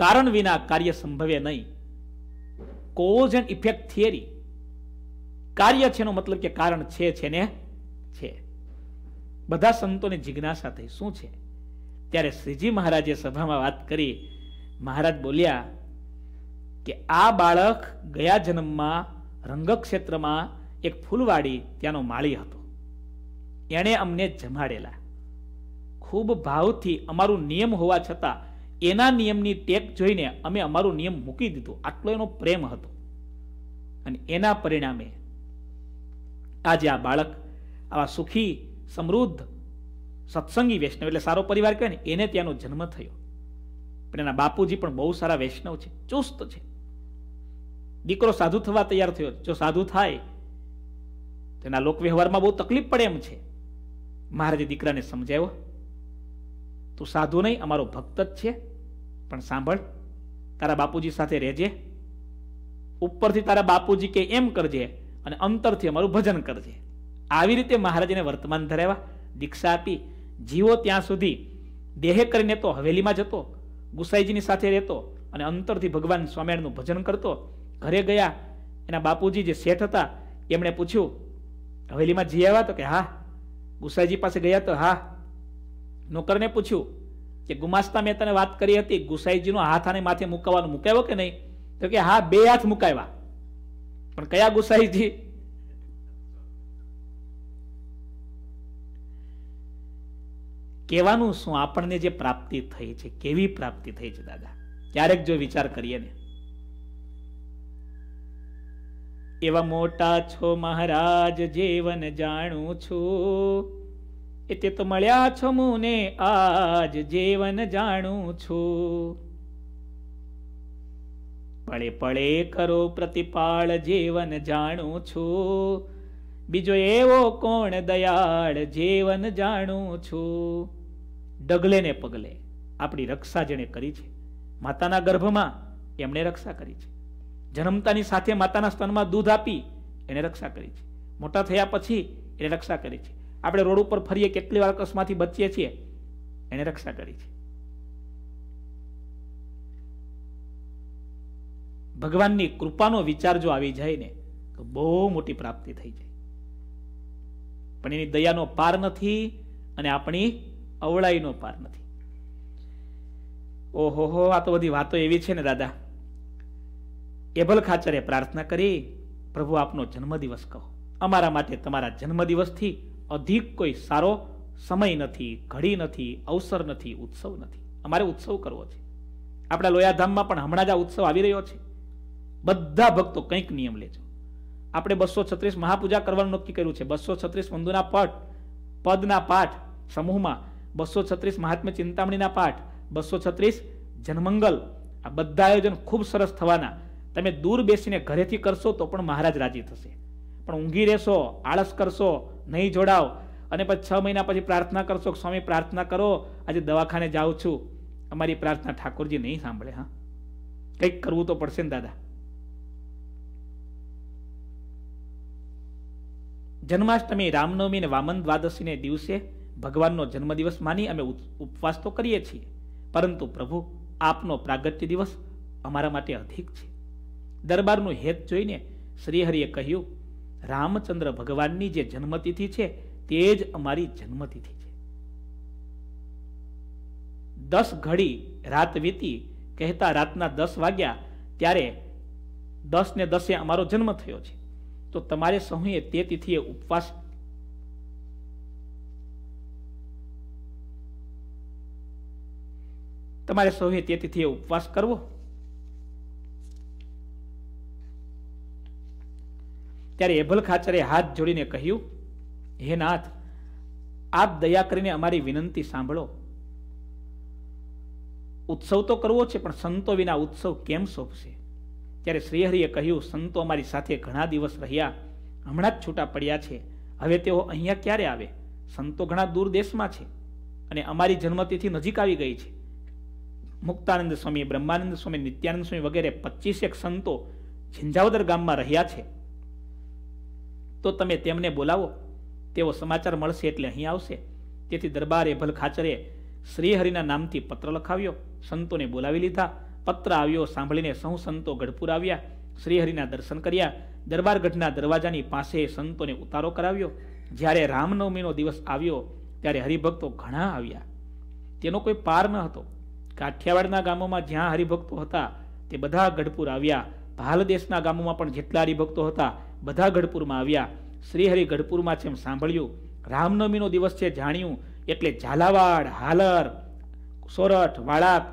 કારણ વિના કાર્ય સંભવે નહીં કોઝ એન્ડ ઇફેક્ટ થિયરી કાર્ય છે એનો મતલબ કે કારણ છે છે ને છે બધા સંતોની જિજ્ઞાસા થઈ શું છે ત્યારે શ્રીજી મહારાજે સભામાં વાત કરી મહારાજ બોલ્યા કે આ બાળક ગયા જન્મમાં રંગક્ષેત્રમાં એક ફૂલવાડી ત્યાંનો માળી હતો એણે અમને જમાડેલા ખૂબ ભાવથી અમારું નિયમ હોવા છતાં એના નિયમની ટેક જોઈને અમે અમારો નિયમ મૂકી દીધો આટલો એનો પ્રેમ હતો અને એના પરિણામે આજે આ બાળક આવા સુખી સમૃદ્ધ સત્સંગી વૈષ્ણવ એટલે સારો પરિવાર કહેવાય ને એને ત્યાંનો જન્મ થયો પણ એના બાપુજી પણ બહુ સારા વૈષ્ણવ છે ચુસ્ત છે દીકરો સાધુ થવા તૈયાર થયો જો સાધુ થાય તેના લોકવ્યવહારમાં બહુ તકલીફ પડે એમ છે મહારાજે દીકરાને સમજાવ્યો તું સાધુ નહીં અમારો ભક્ત જ છે પણ સાંભળ તારા બાપુજી સાથે રહેજે ઉપરથી તારા બાપુજી કે એમ કરજે અને અંતરથી અમારું ભજન કરજે આવી રીતે મહારાજને વર્તમાન ધરાવ્યા દીક્ષા આપી જીવો ત્યાં સુધી દેહે કરીને તો હવેલીમાં જતો ગુસાઈજીની સાથે રહેતો અને અંતરથી ભગવાન સ્વામિનારાયણનું ભજન કરતો ઘરે ગયા એના બાપુજી જે શેઠ હતા એમણે પૂછ્યું હવેલીમાં જઈ આવ્યા તો કે હા ગુસાઈજી પાસે ગયા તો હા નોકરને પૂછ્યું કે ગુમાસ્તા મેં તને વાત કરી હતી ગુસાઈજીનો હાથ આને માથે મુકાવવાનું મુકાયો કે નહીં તો કે હા બે હાથ મુકાવ્યા પણ કયા ગુસાઈજી કહેવાનું શું આપણને જે પ્રાપ્તિ થઈ છે કેવી પ્રાપ્તિ થઈ છે દાદા ક્યારેક જો વિચાર કરીએ ને એવા મોટા છો મહારાજ જીવન જાણું છું એ તે તો મળ્યા છો મુને આજ જીવન જાણું છું પળે પળે કરો પ્રતિપાળ જીવન જાણું છું બીજો એવો કોણ દયાળ જીવન જાણું છું ડગલે ને પગલે આપણી રક્ષા જેણે કરી છે માતાના ગર્ભમાં એમણે રક્ષા કરી છે જન્મતાની સાથે માતાના સ્તનમાં દૂધ આપી એને રક્ષા કરી છે મોટા થયા પછી એને રક્ષા કરી છે આપણે રોડ ઉપર ફરીએ કેટલી વાર અકસ્માતથી બચીએ છીએ એણે રક્ષા કરી છે ભગવાનની કૃપાનો વિચાર જો આવી જાય ને તો બહુ મોટી પ્રાપ્તિ થઈ જાય પણ એની દયાનો પાર નથી અને આપણી અવળાઈનો પાર નથી ઓહો હો આ તો બધી વાતો એવી છે ને દાદા એબલ ખાચરે પ્રાર્થના કરી પ્રભુ આપનો જન્મદિવસ કહો અમારા માટે તમારા જન્મદિવસથી અધિક કોઈ સારો સમય નથી ઘડી નથી અવસર નથી ઉત્સવ નથી અમારે ઉત્સવ કરવો છે આપણા લોયાધામમાં પણ હમણાં જ આ ઉત્સવ આવી રહ્યો છે બધા ભક્તો કંઈક નિયમ લેજો આપણે બસો છત્રીસ મહાપૂજા કરવાનું નક્કી કર્યું છે બસો છત્રીસ વંદુના પટ પદના પાઠ સમૂહમાં બસો છત્રીસ મહાત્મ્ય ચિંતામણીના પાઠ બસો છત્રીસ જનમંગલ આ બધા આયોજન ખૂબ સરસ થવાના તમે દૂર બેસીને ઘરેથી કરશો તો પણ મહારાજ રાજી થશે પણ ઊંઘી રહેશો આળસ કરશો નહીં જોડાવ અને પછી છ મહિના પછી પ્રાર્થના કરશો સ્વામી પ્રાર્થના કરો આજે દવાખાને જાઉં છું અમારી પ્રાર્થના ઠાકોરજી નહીં સાંભળે હા કંઈક કરવું તો પડશે ને દાદા જન્માષ્ટમી રામનવમી અને વામન દ્વાદશીને દિવસે ભગવાનનો જન્મદિવસ માની અમે ઉપવાસ તો કરીએ છીએ પરંતુ પ્રભુ આપનો પ્રાગત્ય દિવસ અમારા માટે અધિક છે દરબારનું હેત જોઈને શ્રીહરિએ કહ્યું રામચંદ્ર ભગવાનની જે જન્મતિથિ છે તે જ અમારી જન્મતિથિ છે દસ ઘડી રાત વીતી કહેતા રાતના દસ વાગ્યા ત્યારે દસ ને દસે અમારો જન્મ થયો છે તો તમારે સહુએ તે તિથિએ ઉપવાસ તમારે સૌએ તે તિથિએ ઉપવાસ કરવો ત્યારે એભલ ખાચરે હાથ જોડીને કહ્યું હે નાથ આપ દયા કરીને અમારી વિનંતી સાંભળો ઉત્સવ તો કરવો છે પણ સંતો વિના ઉત્સવ કેમ શોભશે ત્યારે શ્રીહરિએ કહ્યું સંતો અમારી સાથે ઘણા દિવસ રહ્યા હમણાં જ છૂટા પડ્યા છે હવે તેઓ અહીંયા ક્યારે આવે સંતો ઘણા દૂર દેશમાં છે અને અમારી જન્મતિથી નજીક આવી ગઈ છે મુક્તાનંદ સ્વામી બ્રહ્માનંદ સ્વામી નિત્યાનંદ સ્વામી વગેરે પચીસેક સંતો ઝિંઝાવદર ગામમાં રહ્યા છે તો તમે તેમને બોલાવો તેવો સમાચાર મળશે એટલે અહીં આવશે તેથી દરબારે ભલખાચરે શ્રીહરિના નામથી પત્ર લખાવ્યો સંતોને બોલાવી લીધા પત્ર આવ્યો સાંભળીને સહુ સંતો ગઢપુર આવ્યા શ્રીહરિના દર્શન કર્યા દરબારગઢના દરવાજાની પાસે સંતોને ઉતારો કરાવ્યો જ્યારે રામનવમીનો દિવસ આવ્યો ત્યારે હરિભક્તો ઘણા આવ્યા તેનો કોઈ પાર ન હતો કાઠિયાવાડના ગામોમાં જ્યાં હરિભક્તો હતા તે બધા ગઢપુર આવ્યા ભાલ દેશના ગામોમાં પણ જેટલા હરિભક્તો હતા બધા ગઢપુરમાં આવ્યા શ્રીહરિ ગઢપુરમાં છે એમ સાંભળ્યું રામનવમીનો દિવસ છે જાણ્યું એટલે ઝાલાવાડ હાલર સોરઠ વાળાક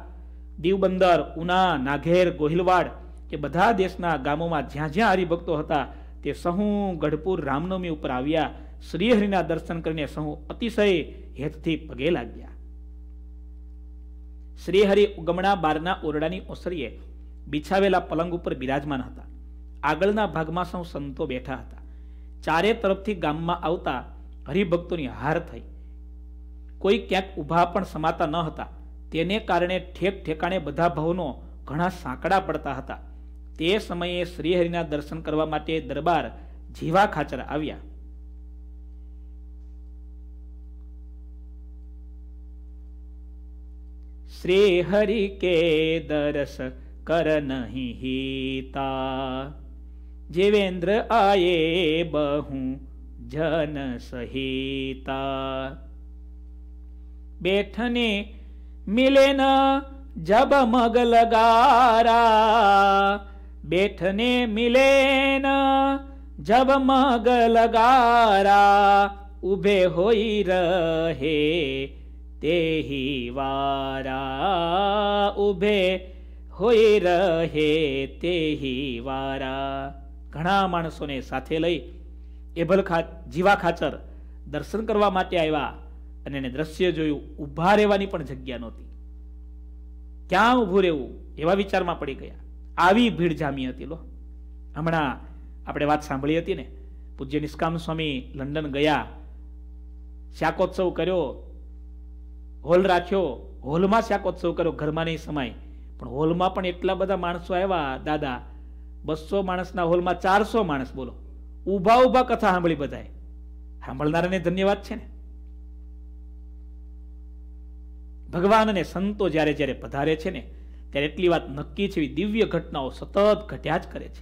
દીવબંદર ઉના નાઘેર ગોહિલવાડ એ બધા દેશના ગામોમાં જ્યાં જ્યાં હરિભક્તો હતા તે સહુ ગઢપુર રામનવમી ઉપર આવ્યા શ્રીહરિના દર્શન કરીને સહુ અતિશય હેતથી પગે લાગ્યા શ્રીહરિ ઉગમણા બારના ઓરડાની ઓસરીએ બિછાવેલા પલંગ ઉપર બિરાજમાન હતા આગળના ભાગમાં સૌ સંતો બેઠા હતા ચારે તરફથી ગામમાં આવતા હરિભક્તોની હાર થઈ કોઈ ક્યાંક ઊભા પણ સમાતા ન હતા તેને કારણે ઠેક ઠેકાણે બધા ભવનો ઘણા સાંકડા પડતા હતા તે સમયે શ્રીહરિના દર્શન કરવા માટે દરબાર જીવા ખાચર આવ્યા શ્રી હરિ કે દર્શ કર નહીં હીતા જીવેન્દ્ર આયે બહુ જન સહિતા બેઠને મિલે ન જબ મગ લગારા બેઠને મિલે ન જબ મગ લગારા ઉભે હોઈ રહે તેહી વારા ઉભે હોઈ રહે તેહી વારા ઘણા માણસોને સાથે લઈ એભલ ખા જીવા ખાચર દર્શન કરવા માટે આવ્યા અને એને દ્રશ્ય જોયું ઊભા રહેવાની પણ જગ્યા નહોતી ક્યાં ઊભું રહેવું એવા વિચારમાં પડી ગયા આવી ભીડ જામી હતી લો હમણાં આપણે વાત સાંભળી હતી ને પૂજ્ય નિષ્કામ સ્વામી લંડન ગયા શાકોત્સવ કર્યો હોલ રાખ્યો હોલમાં શાકોત્સવ કર્યો ઘરમાં નહીં સમાય પણ હોલમાં પણ એટલા બધા માણસો આવ્યા દાદા બસો માણસના હોલમાં ચારસો માણસ બોલો ઊભા ઊભા કથા સાંભળી બધાએ સાંભળનારાને ધન્યવાદ છે ને ભગવાન અને સંતો જ્યારે જ્યારે પધારે છે ને ત્યારે એટલી વાત નક્કી છે દિવ્ય ઘટનાઓ સતત ઘટ્યા જ કરે છે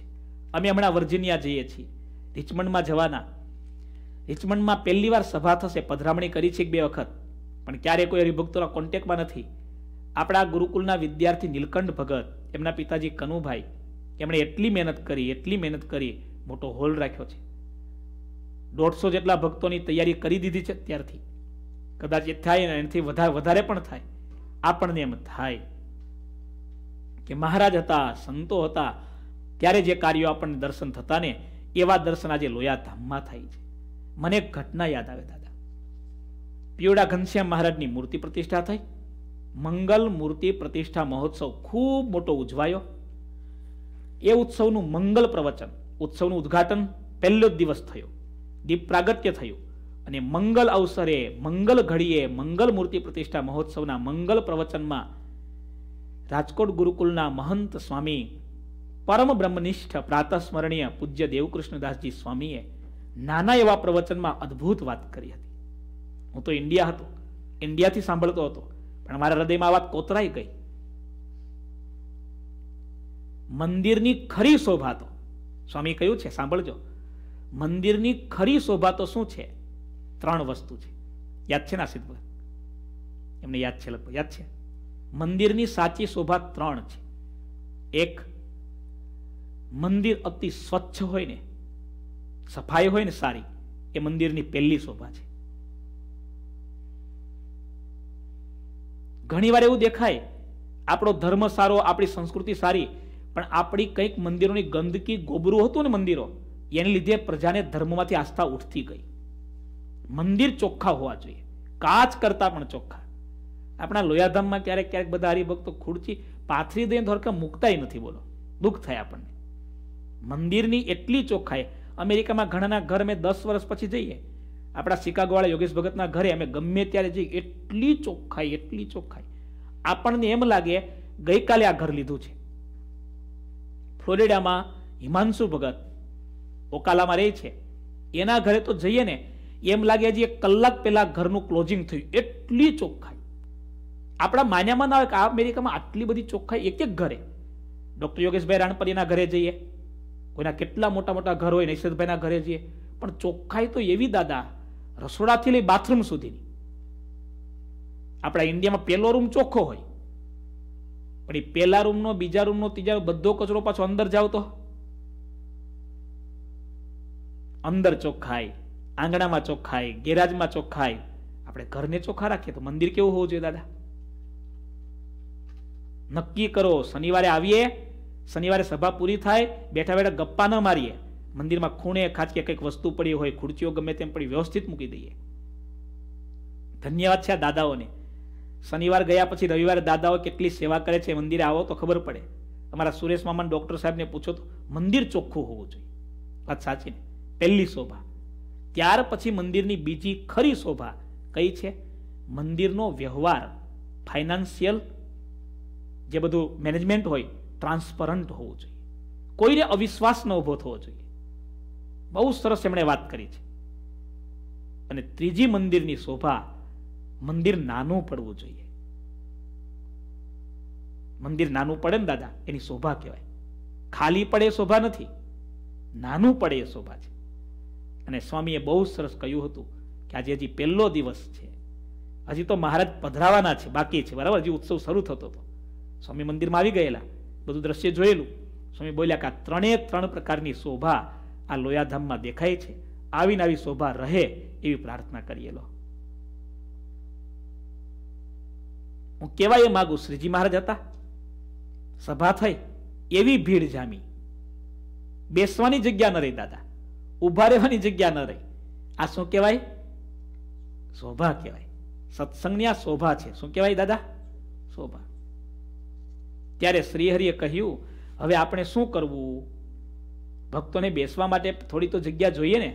અમે હમણાં વર્જિનિયા જઈએ છીએ રિચમન્ડમાં જવાના રિચમંડમાં પહેલી વાર સભા થશે પધરામણી કરી છે બે વખત પણ ક્યારે કોઈ હરિભક્તોના કોન્ટેક્ટમાં નથી આપણા ગુરુકુલના વિદ્યાર્થી નીલકંઠ ભગત એમના પિતાજી કનુભાઈ એમણે એટલી મહેનત કરી એટલી મહેનત કરી મોટો હોલ રાખ્યો છે દોઢસો જેટલા ભક્તોની તૈયારી કરી દીધી છે ત્યારથી કદાચ એ થાય ને એનાથી વધારે પણ થાય આપણને એમ થાય કે મહારાજ હતા સંતો હતા ત્યારે જે કાર્યો આપણને દર્શન થતા ને એવા દર્શન આજે લોયા ધામમાં થાય છે મને એક ઘટના યાદ આવે દાદા પીવડા ઘનશ્યામ મહારાજની મૂર્તિ પ્રતિષ્ઠા થઈ મંગલ મૂર્તિ પ્રતિષ્ઠા મહોત્સવ ખૂબ મોટો ઉજવાયો એ ઉત્સવનું મંગલ પ્રવચન ઉત્સવનું ઉદ્ઘાટન પહેલો જ દિવસ થયું દીપ પ્રાગત્ય થયું અને મંગલ અવસરે મંગલ ઘડીએ મંગલ મૂર્તિ પ્રતિષ્ઠા મહોત્સવના મંગલ પ્રવચનમાં રાજકોટ ગુરુકુલના મહંત સ્વામી પરમ બ્રહ્મનિષ્ઠ પ્રાતસ્મરણીય પૂજ્ય દેવકૃષ્ણદાસજી સ્વામીએ નાના એવા પ્રવચનમાં અદ્ભુત વાત કરી હતી હું તો ઇન્ડિયા હતો ઇન્ડિયાથી સાંભળતો હતો પણ મારા હૃદયમાં આ વાત કોતરાઈ ગઈ મંદિરની ખરી શોભા તો સ્વામી કહ્યું છે સાંભળજો મંદિરની ખરી શોભા તો શું છે ત્રણ વસ્તુ છે યાદ છે ના આશીર્વાદ એમને યાદ છે લગભગ યાદ છે મંદિરની સાચી શોભા ત્રણ છે એક મંદિર અતિ સ્વચ્છ હોય ને સફાઈ હોય ને સારી એ મંદિરની પહેલી શોભા છે ઘણીવાર એવું દેખાય આપણો ધર્મ સારો આપણી સંસ્કૃતિ સારી પણ આપણી કંઈક મંદિરોની ગંદકી ગોબરું હતું ને મંદિરો એને લીધે પ્રજાને ધર્મમાંથી આસ્થા ઉઠતી ગઈ મંદિર ચોખ્ખા હોવા જોઈએ કાચ કરતા પણ ચોખ્ખા આપણા લોયાધામમાં ક્યારેક ક્યારેક બધા હરિભક્તો ખુરચી પાથરી દઈને ધોરકા મૂકતાય નથી બોલો દુઃખ થાય આપણને મંદિરની એટલી ચોખ્ખાઈ અમેરિકામાં ઘણાના ઘર અમે દસ વર્ષ પછી જઈએ આપણા શિકાગોવાળા યોગેશ ભગતના ઘરે અમે ગમે ત્યારે જઈએ એટલી ચોખ્ખાઈ એટલી ચોખ્ખાઈ આપણને એમ લાગે ગઈકાલે આ ઘર લીધું છે ફ્લોરિડામાં હિમાંશુ ભગત ઓકાલામાં રહે છે એના ઘરે તો જઈએ ને એમ લાગે હજી એક કલાક પહેલાં ઘરનું ક્લોઝિંગ થયું એટલી ચોખ્ખાઈ આપણા માન્યામાં ના હોય કે અમેરિકામાં આટલી બધી ચોખ્ખાઈ એક એક ઘરે ડૉક્ટર યોગેશભાઈ રાણપરીના ઘરે જઈએ કોઈના કેટલા મોટા મોટા ઘર હોય નૈશરભાઈના ઘરે જઈએ પણ ચોખ્ખાઈ તો એવી દાદા રસોડાથી લઈ બાથરૂમ સુધીની આપણા ઇન્ડિયામાં પહેલો રૂમ ચોખ્ખો હોય પણ એ પહેલા રૂમનો બીજા રૂમનો ત્રીજા બધો કચરો પાછો અંદર જાવ તો અંદર ચોખ્ખાય આંગણામાં ચોખ્ખાય ગેરાજમાં ચોખ્ખાય આપણે ઘરને ચોખ્ખા રાખીએ તો મંદિર કેવું હોવું જોઈએ દાદા નક્કી કરો શનિવારે આવીએ શનિવારે સભા પૂરી થાય બેઠા બેઠા ગપ્પા ન મારીએ મંદિરમાં ખૂણે ખાંચકે કંઈક વસ્તુ પડી હોય ખુરચીઓ ગમે તેમ પડી વ્યવસ્થિત મૂકી દઈએ ધન્યવાદ છે આ દાદાઓને શનિવાર ગયા પછી રવિવારે દાદાઓ કેટલી સેવા કરે છે મંદિરે આવો તો ખબર પડે અમારા સુરેશ મામાન ડૉક્ટર સાહેબને પૂછો તો મંદિર ચોખ્ખું હોવું જોઈએ વાત સાચી ને પહેલી શોભા ત્યાર પછી મંદિરની બીજી ખરી શોભા કઈ છે મંદિરનો વ્યવહાર ફાઇનાન્શિયલ જે બધું મેનેજમેન્ટ હોય ટ્રાન્સપરન્ટ હોવું જોઈએ કોઈને અવિશ્વાસ ન ઊભો થવો જોઈએ બહુ સરસ એમણે વાત કરી છે અને ત્રીજી મંદિરની શોભા મંદિર નાનું પડવું જોઈએ મંદિર નાનું પડે ને દાદા એની શોભા કહેવાય ખાલી પડે એ શોભા નથી નાનું પડે એ શોભા છે અને સ્વામીએ બહુ સરસ કહ્યું હતું કે આજે હજી પહેલો દિવસ છે હજી તો મહારાજ પધરાવાના છે બાકી છે બરાબર હજી ઉત્સવ શરૂ થતો હતો સ્વામી મંદિરમાં આવી ગયેલા બધું દ્રશ્ય જોયેલું સ્વામી બોલ્યા કે આ ત્રણે ત્રણ પ્રકારની શોભા આ લોયાધામમાં દેખાય છે આવીને આવી શોભા રહે એવી પ્રાર્થના કરીએ લો હું કહેવા એ માગું શ્રીજી મહારાજ હતા સભા થઈ એવી ભીડ જામી બેસવાની જગ્યા ન રહી દાદા ઊભા રહેવાની જગ્યા ન રહી આ શું કહેવાય શોભા કહેવાય સત્સંગની આ શોભા છે શું કહેવાય દાદા શોભા ત્યારે શ્રીહરિએ કહ્યું હવે આપણે શું કરવું ભક્તોને બેસવા માટે થોડી તો જગ્યા જોઈએ ને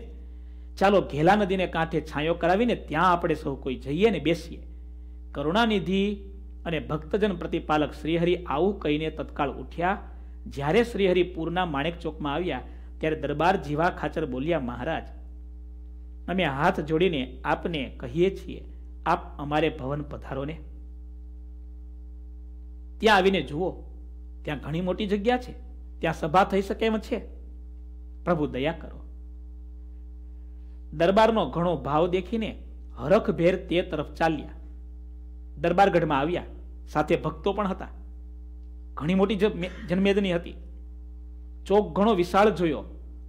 ચાલો ઘેલા નદીને કાંઠે છાંયો કરાવીને ત્યાં આપણે સૌ કોઈ જઈએ ને બેસીએ કરુણાનિધિ અને ભક્તજન પ્રતિપાલક શ્રીહરિ આવું કહીને તત્કાળ ઉઠ્યા જ્યારે શ્રીહરિ પૂરના માણેક ચોકમાં આવ્યા ત્યારે દરબાર જીવા ખાચર બોલ્યા મહારાજ અમે હાથ જોડીને આપને કહીએ છીએ આપ અમારે ભવન પધારો ને ત્યાં આવીને જુઓ ત્યાં ઘણી મોટી જગ્યા છે ત્યાં સભા થઈ શકે એમ છે પ્રભુ દયા કરો દરબારનો ઘણો ભાવ દેખીને હરખભેર તે તરફ ચાલ્યા દરબારગઢમાં આવ્યા સાથે ભક્તો પણ હતા ઘણી મોટી જનમેદની હતી ચોક ઘણો વિશાળ જોયો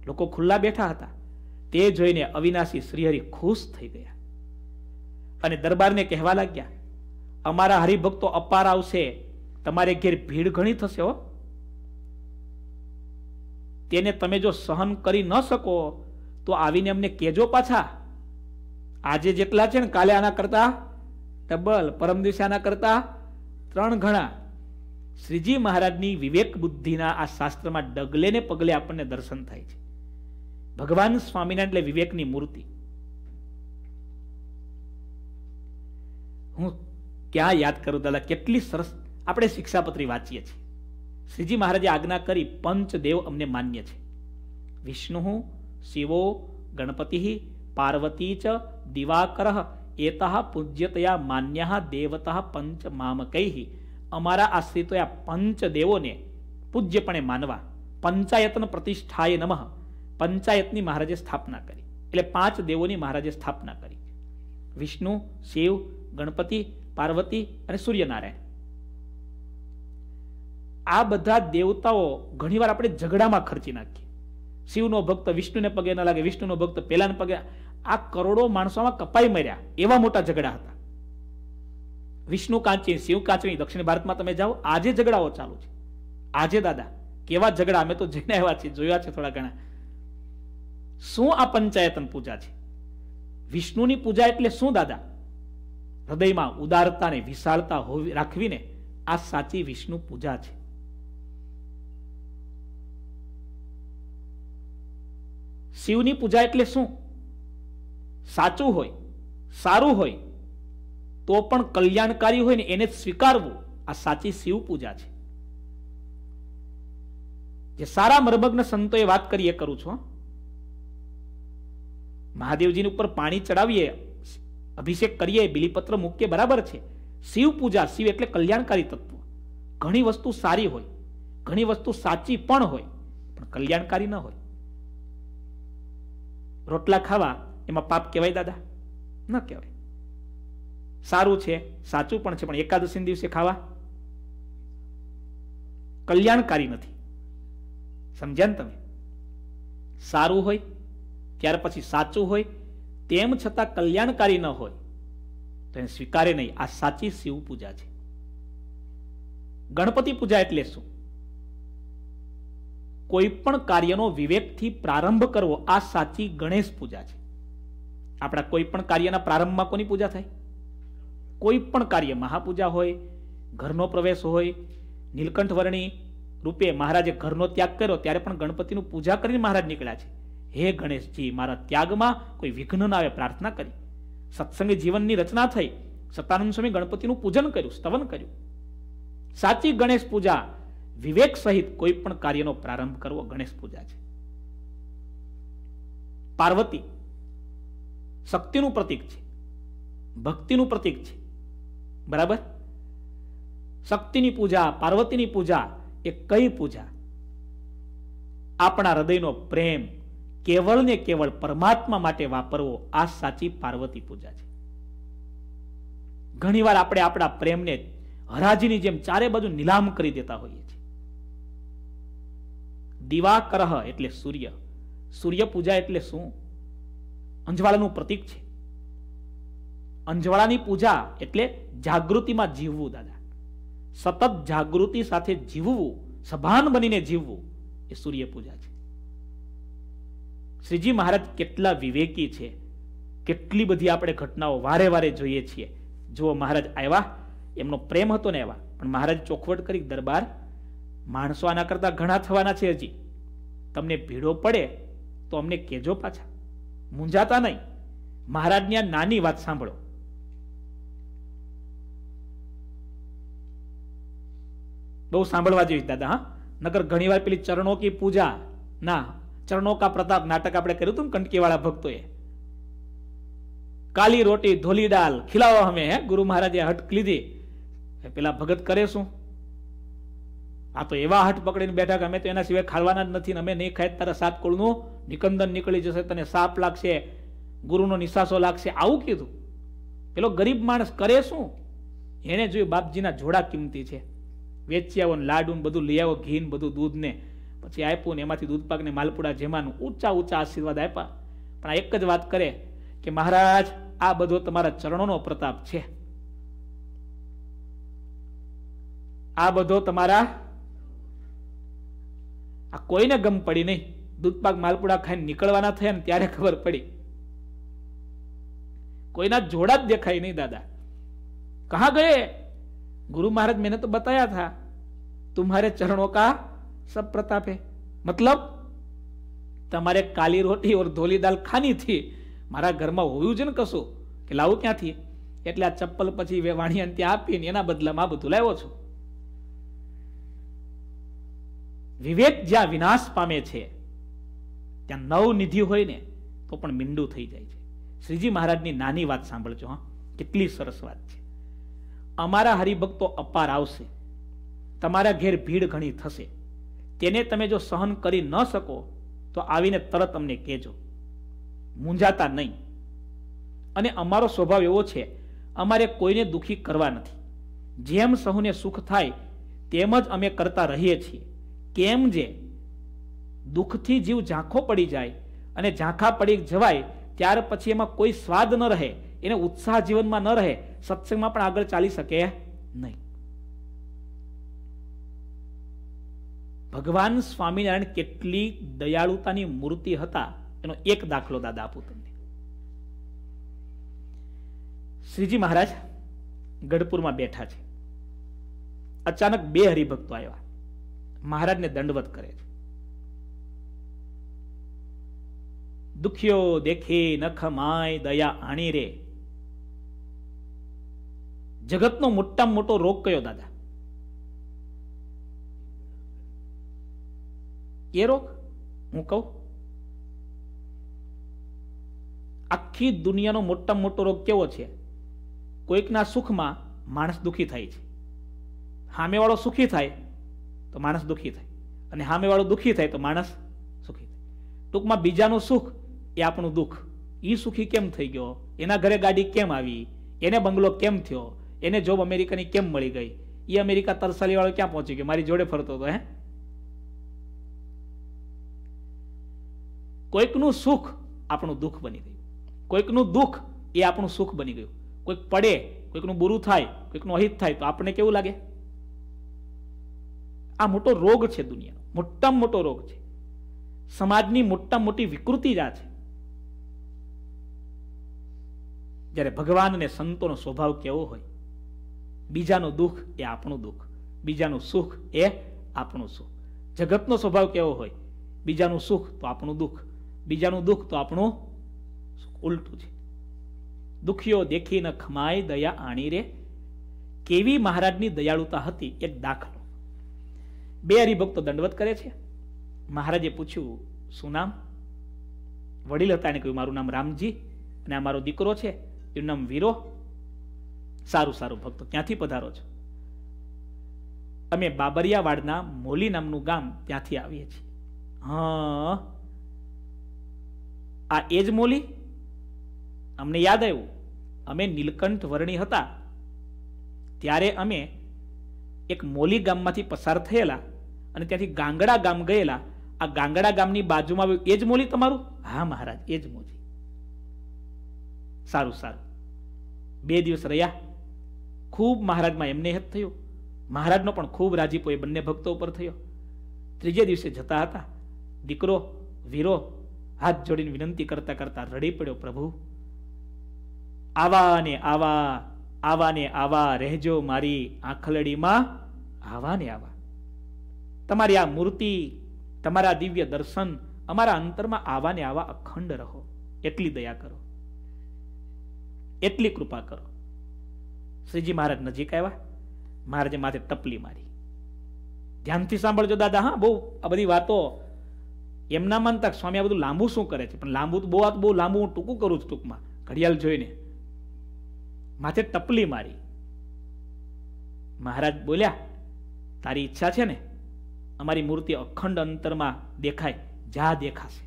લોકો ખુલ્લા બેઠા હતા તે જોઈને અવિનાશી શ્રીહરિ ખુશ થઈ ગયા અને દરબારને કહેવા લાગ્યા અમારા હરિભક્તો અપાર આવશે તમારે ઘેર ભીડ ઘણી થશે હો તેને તમે જો સહન કરી ન શકો તો આવીને અમને કેજો પાછા આજે જેટલા છે ને કાલે આના કરતા ડબલ પરમ દિવસે આના કરતા ત્રણ ઘણા શ્રીજી મહારાજની વિવેક બુદ્ધિના આ શાસ્ત્રમાં ડગલે ને પગલે આપણને દર્શન થાય છે ભગવાન સ્વામિનારાયણ એટલે વિવેકની મૂર્તિ હું ક્યાં યાદ કરું દાદા કેટલી સરસ આપણે શિક્ષાપત્રી વાંચીએ છીએ શ્રીજી મહારાજે આજ્ઞા કરી પંચદેવ અમને માન્ય છે વિષ્ણુ શિવો ગણપતિ પાર્વતી ચ દિવાકર એતઃ પૂજ્યતયા માન્ય દેવત પંચ મામકૈ અમારા આશ્રિતોયા પંચ દેવોને પૂજ્યપણે માનવા પંચાયતન પ્રતિષ્ઠાય નમઃ પંચાયતની મહારાજે સ્થાપના કરી એટલે પાંચ દેવોની મહારાજે સ્થાપના કરી વિષ્ણુ શિવ ગણપતિ પાર્વતી અને સૂર્યનારાયણ આ બધા દેવતાઓ ઘણીવાર આપણે ઝઘડામાં ખર્ચી નાખીએ શિવનો ભક્ત વિષ્ણુને પગે ન લાગે વિષ્ણુનો ભક્ત પહેલાને પગે આ કરોડો માણસોમાં કપાઈ મર્યા એવા મોટા ઝઘડા હતા વિષ્ણુ કાંચી શિવ કાંચની દક્ષિણ ભારતમાં તમે જાઓ આજે ઝઘડાઓ ચાલુ છે આજે દાદા કેવા ઝઘડા અમે તો જઈને આવ્યા છીએ જોયા છે થોડા ઘણા શું આ પંચાયતન પૂજા છે વિષ્ણુની પૂજા એટલે શું દાદા હૃદયમાં ઉદારતાને વિશાળતા રાખવીને આ સાચી વિષ્ણુ પૂજા છે શિવની પૂજા એટલે શું સાચું હોય સારું હોય તો પણ કલ્યાણકારી હોય ને એને સ્વીકારવું આ સાચી શિવ પૂજા છે જે સારા મર્મગ્ન સંતોએ વાત કરી એ કરું છું મહાદેવજીની ઉપર પાણી ચડાવીએ અભિષેક કરીએ બિલીપત્ર મૂકીએ બરાબર છે શિવ પૂજા શિવ એટલે કલ્યાણકારી તત્વ ઘણી વસ્તુ સારી હોય ઘણી વસ્તુ સાચી પણ હોય પણ કલ્યાણકારી ન હોય રોટલા ખાવા એમાં પાપ કહેવાય દાદા ન કહેવાય સારું છે સાચું પણ છે પણ એકાદશી દિવસે ખાવા કલ્યાણકારી નથી સમજ્યા ને તમે સારું હોય ત્યાર પછી સાચું હોય તેમ છતાં કલ્યાણકારી ન હોય તો એને સ્વીકારે નહીં આ સાચી શિવ પૂજા છે ગણપતિ પૂજા એટલે શું કોઈ પણ કાર્યનો વિવેકથી પ્રારંભ કરવો આ સાચી ગણેશ પૂજા છે આપણા કોઈ પણ કાર્યના પ્રારંભમાં કોની પૂજા થાય કોઈ પણ કાર્ય મહાપૂજા હોય ઘરનો પ્રવેશ હોય નીલકંઠવર્ણી રૂપે મહારાજે ઘરનો ત્યાગ કર્યો ત્યારે પણ ગણપતિનું પૂજા કરીને મહારાજ નીકળ્યા છે હે ગણેશજી મારા ત્યાગમાં કોઈ વિઘ્ન ના આવે પ્રાર્થના કરી સત્સંગી જીવનની રચના થઈ સતાનંદ સ્વામી ગણપતિનું પૂજન કર્યું સ્તવન કર્યું સાચી ગણેશ પૂજા વિવેક સહિત કોઈ પણ કાર્યનો પ્રારંભ કરવો ગણેશ પૂજા છે પાર્વતી શક્તિનું પ્રતીક છે ભક્તિનું પ્રતીક છે બરાબર શક્તિની પૂજા પાર્વતીની પૂજા એ કઈ પૂજા આપણા હૃદયનો પ્રેમ કેવળ ને કેવળ પરમાત્મા માટે વાપરવો આ સાચી પાર્વતી પૂજા છે ઘણીવાર આપણે આપણા પ્રેમને હરાજીની જેમ ચારે બાજુ નિલામ કરી દેતા હોઈએ છીએ દિવાકરહ એટલે સૂર્ય સૂર્ય પૂજા એટલે શું અંજવાળાનું પ્રતીક છે અંજવાળાની પૂજા એટલે જાગૃતિમાં જીવવું દાદા સતત જાગૃતિ સાથે જીવવું સભાન બનીને જીવવું એ સૂર્ય પૂજા છે શ્રીજી મહારાજ કેટલા વિવેકી છે કેટલી બધી આપણે ઘટનાઓ વારે વારે જોઈએ છીએ જુઓ મહારાજ આવ્યા એમનો પ્રેમ હતો ને એવા પણ મહારાજ ચોખવટ કરી દરબાર માણસો આના કરતા ઘણા થવાના છે હજી તમને ભીડો પડે તો અમને કેજો પાછા મૂંઝાતા નહીં મહારાજની આ નાની વાત સાંભળો બહુ સાંભળવા જેવી દાદા હા નગર ઘણીવાર પેલી ચરણો કી પૂજા ના ચરણો કા પ્રતાપ નાટક આપણે કર્યું હતું કંટકીવાળા ભક્તોએ કાલી રોટી ધોલી દાલ ખીલાવો અમે હે ગુરુ મહારાજે હટ લીધી પેલા ભગત કરે શું આ તો એવા હટ પકડીને બેઠા કે અમે તો એના સિવાય ખાવાના જ નથી અમે નહીં ખાય તારા સાત કોળનું નિકંદન નીકળી જશે તને સાપ લાગશે ગુરુનો નિશાસો લાગશે આવું કીધું પેલો ગરીબ માણસ કરે શું એને જોયું બાપજીના જોડા કિંમતી છે વેચી આવો લાડુ બધું લઈ આવો ઘી બધું દૂધને પછી આપ્યું ને એમાંથી દૂધ પાકને માલપુડા જેમાંનું ઊંચા ઊંચા આશીર્વાદ આપ્યા પણ આ એક જ વાત કરે કે મહારાજ આ બધો તમારા ચરણોનો પ્રતાપ છે આ બધો તમારા આ કોઈને ગમ પડી નહીં દૂધપાક માલપુડા ખાઈને નીકળવાના થયા ને ત્યારે ખબર પડી કોઈના જોડા જ દેખાય નહીં દાદા કહા ગયે ગુરુ મહારાજ મેને તો બતાયા થા તુમારે ચરણો કા સબ પ્રતાપે મતલબ તમારે કાલી રોટી ઓર ધોલી દાલ ખાની થી મારા ઘરમાં હોયું છે ને કશું કે લાવું ક્યાંથી એટલે આ ચપ્પલ પછી વેવાણી અંતે આપીને એના બદલામાં બધું લાવ્યો છું વિવેક જ્યાં વિનાશ પામે છે ત્યાં નવ નિધિ હોય ને તો પણ મીંડું થઈ જાય છે શ્રીજી મહારાજની નાની વાત સાંભળજો હા કેટલી સરસ વાત છે અમારા હરિભક્તો અપાર આવશે તમારા ઘેર ભીડ ઘણી થશે તેને તમે જો સહન કરી ન શકો તો આવીને તરત અમને કહેજો મૂંઝાતા નહીં અને અમારો સ્વભાવ એવો છે અમારે કોઈને દુઃખી કરવા નથી જેમ સહુને સુખ થાય તેમ જ અમે કરતા રહીએ છીએ કેમ જે દુઃખથી જીવ ઝાંખો પડી જાય અને ઝાંખા પડી જવાય ત્યાર પછી એમાં કોઈ સ્વાદ ન રહે એને ઉત્સાહ જીવનમાં ન રહે સત્સંગમાં પણ આગળ ચાલી શકે નહીં ભગવાન સ્વામિનારાયણ કેટલી દયાળુતાની મૂર્તિ હતા એનો એક દાખલો દાદા આપું તમને શ્રીજી મહારાજ ગઢપુરમાં બેઠા છે અચાનક બે હરિભક્તો આવ્યા મહારાજને દંડવત કરે છે દુખ્યો દેખી નખ માય દયા આણી રે જગતનો મોટામાં મોટો રોગ કયો દાદા એ રોગ હું કહું આખી દુનિયાનો મોટામાં મોટો રોગ કેવો છે કોઈકના સુખમાં માણસ દુખી થાય છે સામેવાળો સુખી થાય તો માણસ દુઃખી થાય અને સામેવાળો દુઃખી થાય તો માણસ સુખી થાય ટૂંકમાં બીજાનું સુખ એ આપણું દુઃખ એ સુખી કેમ થઈ ગયો એના ઘરે ગાડી કેમ આવી એને બંગલો કેમ થયો એને જોબ અમેરિકાની કેમ મળી ગઈ એ અમેરિકા તરસાલીવાળો ક્યાં પહોંચી ગયો મારી જોડે ફરતો હતો હે કોઈકનું સુખ આપણું દુઃખ બની ગયું કોઈકનું દુઃખ એ આપણું સુખ બની ગયું કોઈક પડે કોઈકનું બુરું થાય કોઈકનું અહિત થાય તો આપણે કેવું લાગે આ મોટો રોગ છે દુનિયાનો મોટામાં મોટો રોગ છે સમાજની મોટા મોટી વિકૃતિ જ આ છે જ્યારે ભગવાન અને સંતોનો સ્વભાવ કેવો હોય બીજાનું દુઃખ એ આપણું દુઃખ બીજાનું સુખ એ આપણું સુખ જગતનો સ્વભાવ કેવો હોય બીજાનું સુખ તો આપણું દુઃખ બીજાનું દુઃખ તો આપણું ઉલટું છે દુઃખીઓ દેખીને ખમાય દયા આણી રે કેવી મહારાજની દયાળુતા હતી એક દાખલો બે હરિભક્તો દંડવત કરે છે મહારાજે પૂછ્યું શું નામ વડીલ હતા એને કહ્યું મારું નામ રામજી અને આ મારો દીકરો છે નામ વીરો સારું સારું ભક્તો ક્યાંથી પધારો છો અમે બાબરિયાવાડના મોલી નામનું ગામ ત્યાંથી આવીએ છીએ હ આ એ જ મોલી અમને યાદ આવ્યું અમે નીલકંઠ વર્ણી હતા ત્યારે અમે એક મોલી ગામમાંથી પસાર થયેલા અને ત્યાંથી ગાંગડા ગામ ગયેલા આ ગાંગડા ગામની બાજુમાં આવ્યું એ જ મોલી તમારું હા મહારાજ એ જ મોલી સારું સારું બે દિવસ રહ્યા ખૂબ મહારાજમાં એમને હેત થયો મહારાજનો પણ ખૂબ રાજીપો એ બંને ભક્તો ઉપર થયો ત્રીજે દિવસે જતા હતા દીકરો વીરો હાથ જોડીને વિનંતી કરતા કરતા રડી પડ્યો પ્રભુ આવા ને આવા આવા ને આવા રહેજો મારી આંખલડીમાં આવા ને આવા તમારી આ મૂર્તિ તમારા દિવ્ય દર્શન અમારા અંતરમાં આવા ને આવા અખંડ રહો એટલી દયા કરો એટલી કૃપા કરો શ્રીજી મહારાજ નજીક આવ્યા મહારાજે માથે ટપલી મારી ધ્યાનથી સાંભળજો દાદા હા બહુ આ બધી વાતો એમના માનતા સ્વામી આ બધું લાંબુ શું કરે છે પણ લાંબુ તો બહુ વાત બહુ લાંબુ હું ટૂંકું કરું છું ટૂંકમાં ઘડિયાળ જોઈને માથે ટપલી મારી મહારાજ બોલ્યા તારી ઈચ્છા છે ને અમારી મૂર્તિ અખંડ અંતરમાં દેખાય જા દેખાશે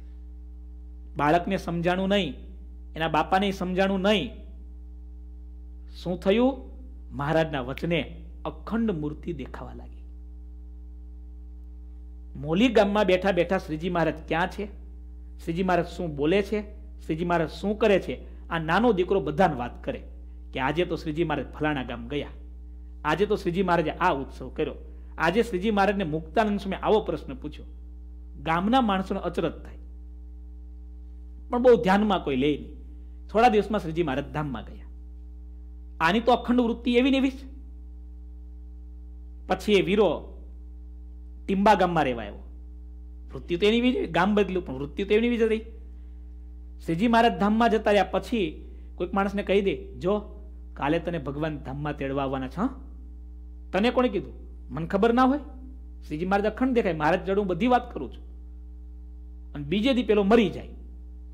બાળકને સમજાણું નહીં એના બાપાને સમજાણું નહીં શું થયું મહારાજના વચને અખંડ મૂર્તિ દેખાવા લાગી મોલી ગામમાં બેઠા બેઠા શ્રીજી મહારાજ ક્યાં છે શ્રીજી મહારાજ શું બોલે છે શ્રીજી મહારાજ શું કરે છે આ નાનો દીકરો બધાને વાત કરે કે આજે તો શ્રીજી મહારાજ ફલાણા ગામ ગયા આજે તો શ્રીજી મહારાજે આ ઉત્સવ કર્યો આજે શ્રીજી મહારાજને મુક્તાનંદ સ્વામી આવો પ્રશ્ન પૂછ્યો ગામના માણસોને અચરત થાય પણ બહુ ધ્યાનમાં કોઈ લે નહીં થોડા દિવસમાં શ્રીજી મહારાજ ધામમાં ગયા આની તો અખંડ વૃત્તિ એવી ને પછી એ વીરો ટિંબા ગામમાં રહેવા આવ્યો વૃત્તિ તો એની ગામ બદલ્યું પણ વૃત્તિ તો એની બીજી રહી શ્રીજી મહારાજ ધામમાં જતા રહ્યા પછી કોઈક માણસને કહી દે જો કાલે તને ભગવાન ધામમાં તેડવા આવવાના છે તને કોણે કીધું મને ખબર ના હોય શ્રીજી મહારાજ અખંડ દેખાય મહારાજ જોડે બધી વાત કરું છું અને બીજે દી પેલો મરી જાય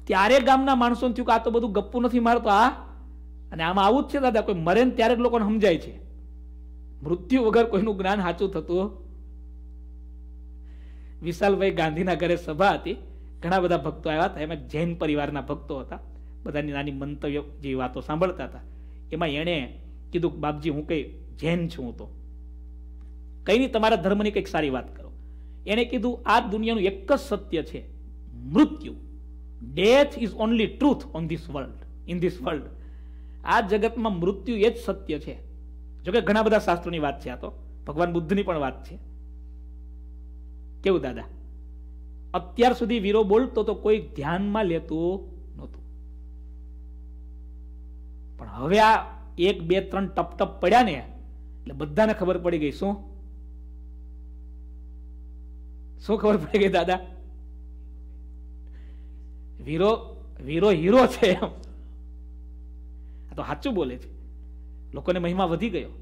ત્યારે ગામના માણસોને થયું કે આ તો બધું ગપ્પું નથી મારતો આ અને આમાં આવું જ છે દાદા કોઈ મરે ત્યારે જ લોકોને સમજાય છે મૃત્યુ વગર કોઈનું જ્ઞાન સાચું થતું વિશાલભાઈ ગાંધીના ઘરે સભા હતી ઘણા બધા ભક્તો આવ્યા હતા એમાં જૈન પરિવારના ભક્તો હતા બધાની નાની મંતવ્ય જેવી વાતો સાંભળતા હતા એમાં એણે કીધું કે બાપજી હું કંઈ જૈન છું તો કઈ નહીં તમારા ધર્મની કંઈક સારી વાત કરો એણે કીધું આ દુનિયાનું એક જ સત્ય છે મૃત્યુ death is only truth on this world in this world આ જગતમાં મૃત્યુ એ જ સત્ય છે જોકે ઘણા બધા શાસ્ત્રોની વાત છે આ તો ભગવાન બુદ્ધની પણ વાત છે કેવું દાદા અત્યાર સુધી વીરો બોલતો તો કોઈ ધ્યાનમાં લેતું નહોતું પણ હવે આ એક બે ત્રણ ટપટપ પડ્યા ને એટલે બધાને ખબર પડી ગઈ શું શું ખબર પડી ગઈ દાદા વીરો વીરો હીરો છે એમ તો સાચું બોલે છે લોકોને મહિમા વધી ગયો